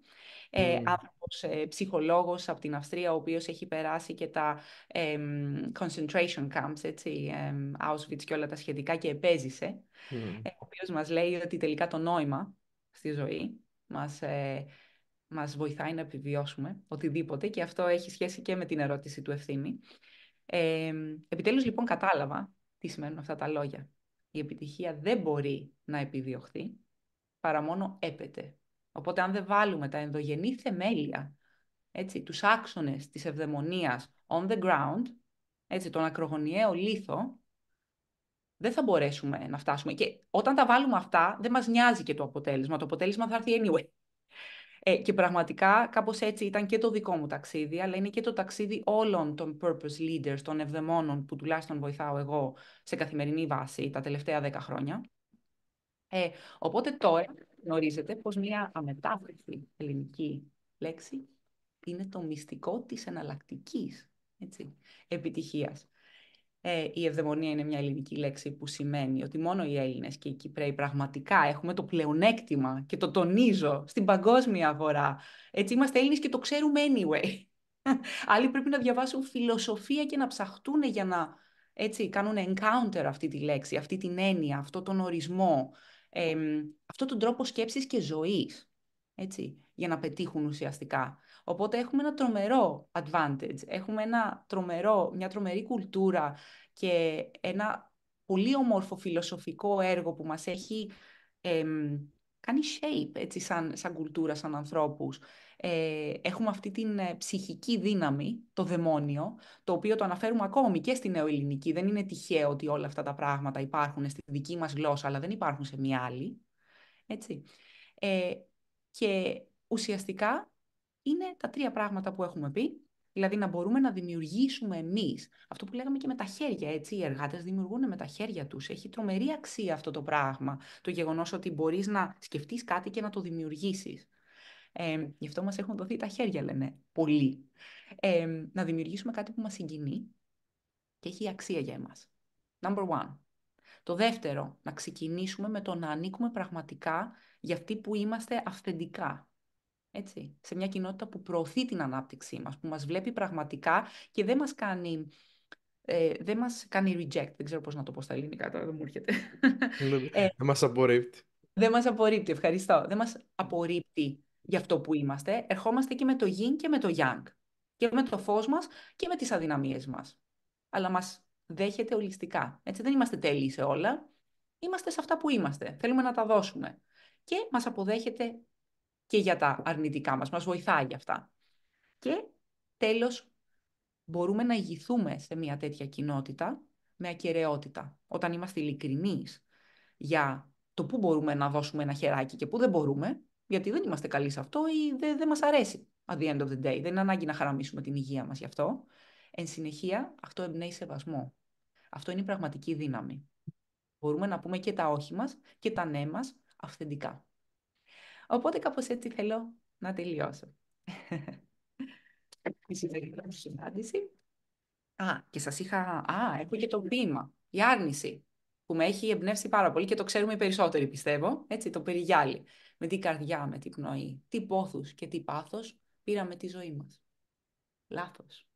S2: ε, mm. άνθρωπος, ε, ψυχολόγος από την Αυστρία, ο οποίος έχει περάσει και τα concentration camps, έτσι, Auschwitz και όλα τα σχετικά και επέζησε, ε, ο οποίος μας λέει ότι τελικά το νόημα στη ζωή μας, ε, μας βοηθάει να επιβιώσουμε οτιδήποτε και αυτό έχει σχέση και με την ερώτηση του ευθύνη. Ε, επιτέλους λοιπόν κατάλαβα τι σημαίνουν αυτά τα λόγια. Η επιτυχία δεν μπορεί να επιδιωχθεί, παρά μόνο έπεται. Οπότε αν δεν βάλουμε τα ενδογενή θεμέλια, έτσι, τους άξονες της ευδαιμονίας on the ground, έτσι, τον ακρογωνιαίο λίθο, δεν θα μπορέσουμε να φτάσουμε. Και όταν τα βάλουμε αυτά, δεν μας νοιάζει και το αποτέλεσμα. Το αποτέλεσμα θα έρθει anyway. Ε, και πραγματικά κάπως έτσι ήταν και το δικό μου ταξίδι, αλλά είναι και το ταξίδι όλων των purpose leaders, των ευδαιμόνων που τουλάχιστον βοηθάω εγώ σε καθημερινή βάση τα τελευταία δέκα χρόνια. Ε, οπότε τώρα γνωρίζετε πως μια αμετάφραστη ελληνική λέξη είναι το μυστικό της εναλλακτικής επιτυχίας. Ε, η ευδαιμονία είναι μια ελληνική λέξη που σημαίνει ότι μόνο οι Έλληνες και οι Κυπραίοι πραγματικά έχουμε το πλεονέκτημα και το τονίζω στην παγκόσμια αγορά. Έτσι είμαστε Έλληνες και το ξέρουμε anyway. Άλλοι πρέπει να διαβάσουν φιλοσοφία και να ψαχτούν για να έτσι, κάνουν encounter αυτή τη λέξη, αυτή την έννοια, αυτό τον ορισμό ε, αυτόν τον τρόπο σκέψης και ζωής, έτσι, για να πετύχουν ουσιαστικά. Οπότε έχουμε ένα τρομερό advantage, έχουμε ένα τρομερό, μια τρομερή κουλτούρα και ένα πολύ όμορφο φιλοσοφικό έργο που μας έχει κάνει shape έτσι, σαν, σαν κουλτούρα, σαν ανθρώπους. Ε, έχουμε αυτή την ε, ψυχική δύναμη, το δαιμόνιο, το οποίο το αναφέρουμε ακόμη και στην νεοελληνική. Δεν είναι τυχαίο ότι όλα αυτά τα πράγματα υπάρχουν στη δική μας γλώσσα, αλλά δεν υπάρχουν σε μία άλλη. Έτσι. Ε, και ουσιαστικά είναι τα τρία πράγματα που έχουμε πει. Δηλαδή να μπορούμε να δημιουργήσουμε εμείς, αυτό που λέγαμε και με τα χέρια, έτσι, οι εργάτες δημιουργούν με τα χέρια τους. Έχει τρομερή αξία αυτό το πράγμα, το γεγονός ότι μπορείς να σκεφτείς κάτι και να το δημιουργήσεις. Ε, γι' αυτό μας έχουν δοθεί τα χέρια, λένε, πολύ. Ε, να δημιουργήσουμε κάτι που μας συγκινεί και έχει αξία για εμάς. Number one. Το δεύτερο, να ξεκινήσουμε με το να ανήκουμε πραγματικά για αυτοί που είμαστε αυθεντικά. Έτσι, σε μια κοινότητα που προωθεί την ανάπτυξή μας, που μας βλέπει πραγματικά και δεν μας κάνει, ε, δεν μας κάνει reject. Δεν ξέρω πώς να το πω στα ελληνικά, τώρα δεν μου έρχεται.
S1: Ε, δεν μας απορρίπτει.
S2: Δεν μας απορρίπτει, ευχαριστώ. Δεν μας απορρίπτει για αυτό που είμαστε. Ερχόμαστε και με το yin και με το yang. Και με το φως μας και με τις αδυναμίες μας. Αλλά μας δέχεται ολιστικά. Έτσι, δεν είμαστε τέλειοι σε όλα. Είμαστε σε αυτά που είμαστε. Θέλουμε να τα δώσουμε. Και μας αποδέχεται και για τα αρνητικά μας. Μας βοηθάει αυτά. Και τέλος, μπορούμε να ηγηθούμε σε μια τέτοια κοινότητα με ακαιρεότητα. Όταν είμαστε ειλικρινείς για το πού μπορούμε να δώσουμε ένα χεράκι και πού δεν μπορούμε, γιατί δεν είμαστε καλοί σε αυτό ή δεν, δεν μας αρέσει at the end of the day. Δεν είναι ανάγκη να χαραμίσουμε την υγεία μας γι' αυτό. Εν συνεχεία, αυτό εμπνέει σεβασμό. Αυτό είναι η πραγματική δύναμη. Μπορούμε να πούμε και τα όχι μας και τα ναι μας αυθεντικά. Οπότε κάπως έτσι θέλω να τελειώσω. Η συνάντηση. Α, και σας είχα... Α, έχω και το βήμα. η άρνηση, που με έχει εμπνεύσει πάρα πολύ και το ξέρουμε οι περισσότεροι, πιστεύω, έτσι, το περιγιάλι. Με τι καρδιά, με τι πνοή, τι πόθους και τι πάθος πήραμε τη ζωή μας. Λάθος.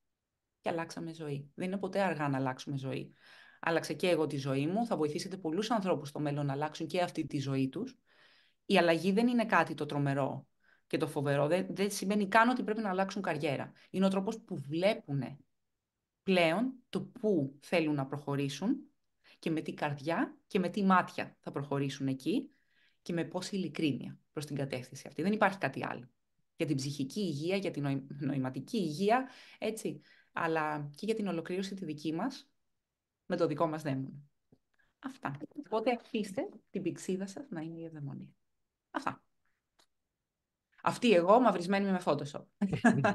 S2: Και αλλάξαμε ζωή. Δεν είναι ποτέ αργά να αλλάξουμε ζωή. Άλλαξα και εγώ τη ζωή μου. Θα βοηθήσετε πολλούς ανθρώπους στο μέλλον να αλλάξουν και αυτή τη ζωή τους η αλλαγή δεν είναι κάτι το τρομερό και το φοβερό. Δεν, δεν σημαίνει καν ότι πρέπει να αλλάξουν καριέρα. Είναι ο τρόπος που βλέπουν πλέον το πού θέλουν να προχωρήσουν και με τι καρδιά και με τι μάτια θα προχωρήσουν εκεί και με πόση ειλικρίνεια προς την κατεύθυνση αυτή. Δεν υπάρχει κάτι άλλο. Για την ψυχική υγεία, για την νοηματική υγεία, έτσι, αλλά και για την ολοκλήρωση τη δική μας με το δικό μας δέμον. Αυτά. Οπότε αφήστε την πηξίδα σας να είναι η δαιμονία. Αυτά. Αυτή εγώ μαυρισμένη με Photoshop.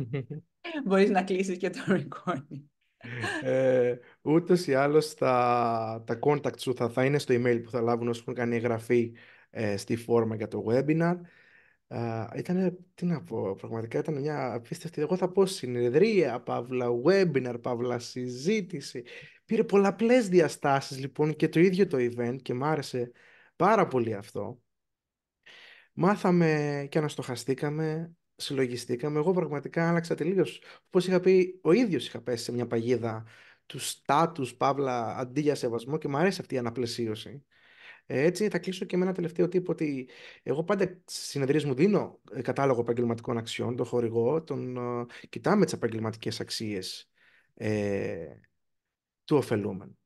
S2: Μπορείς να κλείσεις και το recording.
S1: Ε, ούτως ή άλλως τα, τα contact σου θα, θα είναι στο email που θα λάβουν όσοι έχουν κάνει εγγραφή ε, στη φόρμα για το webinar. Ε, ήταν, τι να πω, πραγματικά ήταν μια απίστευτη, εγώ θα πω συνεδρία, παύλα, webinar, παύλα, συζήτηση. Πήρε πολλαπλές διαστάσεις λοιπόν και το ίδιο το event και μ' άρεσε πάρα πολύ αυτό. Μάθαμε και αναστοχαστήκαμε, συλλογιστήκαμε. Εγώ πραγματικά άλλαξα τελείως. Όπως είχα πει, ο ίδιος είχα πέσει σε μια παγίδα τους στάτου, παύλα, αντί για σεβασμό και μου αρέσει αυτή η αναπλαισίωση. Ε, έτσι, θα κλείσω και με ένα τελευταίο τύπο ότι εγώ πάντα στις συνεδρίες μου δίνω ε, κατάλογο επαγγελματικών αξιών, τον χορηγό, ε, τον κοιτάμε τις επαγγελματικές αξίες του ωφελούμενου.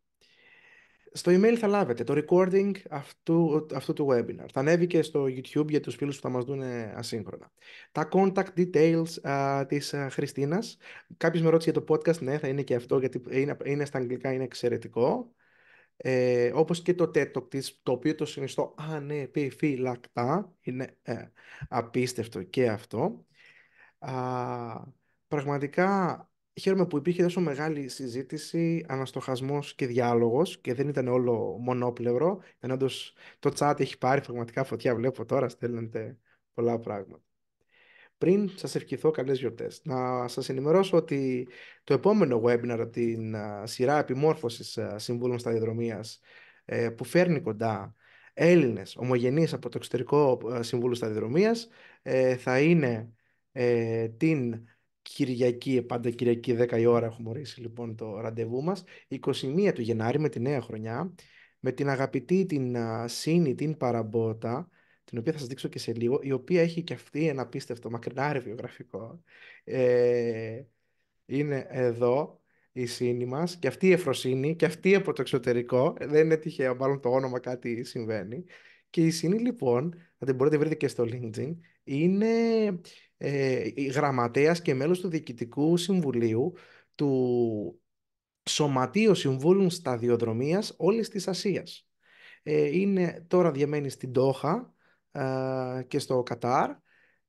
S1: Στο email θα λάβετε το recording αυτού, του webinar. Θα ανέβει και στο YouTube για τους φίλους που θα μας δουν ασύγχρονα. Τα contact details α, της Χριστίνας. Κάποιος με ρώτησε για το podcast. Ναι, θα είναι και αυτό, γιατί είναι, είναι στα αγγλικά, είναι εξαιρετικό. Ε, όπως και το TED Talk της, το οποίο το συνιστώ ανεπιφύλακτα. Είναι ε, απίστευτο και αυτό. πραγματικά χαίρομαι που υπήρχε τόσο μεγάλη συζήτηση, αναστοχασμός και διάλογος και δεν ήταν όλο μονόπλευρο. ενώ το chat έχει πάρει πραγματικά φωτιά, βλέπω τώρα, στέλνετε πολλά πράγματα. Πριν σας ευχηθώ καλές γιορτές. να σας ενημερώσω ότι το επόμενο webinar από την σειρά επιμόρφωσης συμβούλων σταδιοδρομίας ε, που φέρνει κοντά Έλληνες ομογενείς από το εξωτερικό ε, Συμβούλιο σταδιοδρομίας ε, θα είναι την Κυριακή, πάντα Κυριακή 10 η ώρα έχουμε ορίσει λοιπόν το ραντεβού μας, 21 του Γενάρη με τη νέα χρονιά, με την αγαπητή την Σίνη, την Παραμπότα, την οποία θα σας δείξω και σε λίγο, η οποία έχει και αυτή ένα απίστευτο μακρινάρι βιογραφικό. Ε, είναι εδώ η Σίνη μας και αυτή η Εφροσύνη και αυτή από το εξωτερικό, δεν είναι τυχαίο, μάλλον το όνομα κάτι συμβαίνει. Και η Σίνη λοιπόν, θα την μπορείτε βρείτε και στο LinkedIn, είναι ε, γραμματέας και μέλος του Διοικητικού Συμβουλίου του Σωματείου Συμβούλων Σταδιοδρομίας όλης της Ασίας. Ε, είναι τώρα διαμένει στην Τόχα ε, και στο Κατάρ.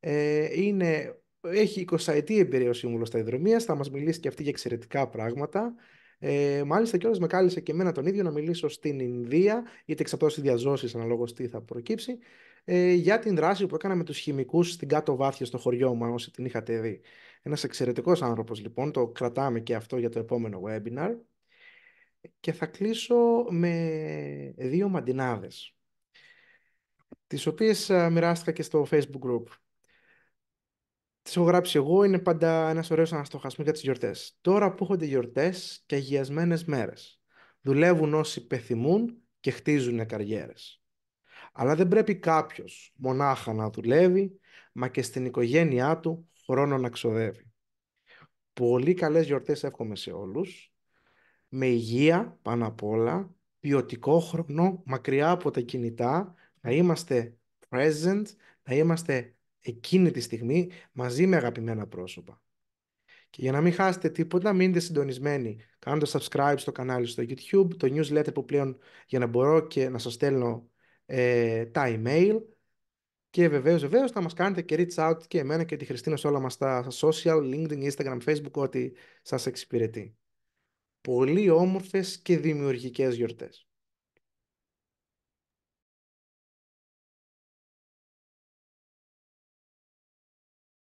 S1: Ε, είναι, έχει 20 ετή εμπειρία ο Σύμβουλος Σταδιοδρομίας, θα μας μιλήσει και αυτή για εξαιρετικά πράγματα. Ε, μάλιστα κιόλας με κάλεσε και εμένα τον ίδιο να μιλήσω στην Ινδία, είτε εξαπτώσει διαζώσεις αναλόγως τι θα προκύψει ε, για την δράση που έκανα με τους χημικούς στην κάτω βάθια στο χωριό μου, όσοι την είχατε δει. Ένας εξαιρετικός άνθρωπος λοιπόν, το κρατάμε και αυτό για το επόμενο webinar. Και θα κλείσω με δύο μαντινάδες, τις οποίες ε, μοιράστηκα και στο facebook group. Τις έχω γράψει εγώ, είναι πάντα ένας ωραίος αναστοχασμός για τις γιορτές. Τώρα που έχονται γιορτές και αγιασμένες μέρες. Δουλεύουν όσοι πεθυμούν και χτίζουν καριέρες. Αλλά δεν πρέπει κάποιος μονάχα να δουλεύει, μα και στην οικογένειά του χρόνο να ξοδεύει. Πολύ καλές γιορτές εύχομαι σε όλους, με υγεία πάνω απ' όλα, ποιοτικό χρόνο, μακριά από τα κινητά, να είμαστε present, να είμαστε εκείνη τη στιγμή μαζί με αγαπημένα πρόσωπα. Και για να μην χάσετε τίποτα, μείνετε συντονισμένοι. Κάντε subscribe στο κανάλι στο YouTube, το newsletter που πλέον για να μπορώ και να σας στέλνω ε, τα email και βεβαίως, βεβαίως θα μας κάνετε και reach out και εμένα και τη Χριστίνα σε όλα μας τα social, LinkedIn, Instagram, Facebook, ό,τι σας εξυπηρετεί. Πολύ όμορφες και δημιουργικές γιορτές.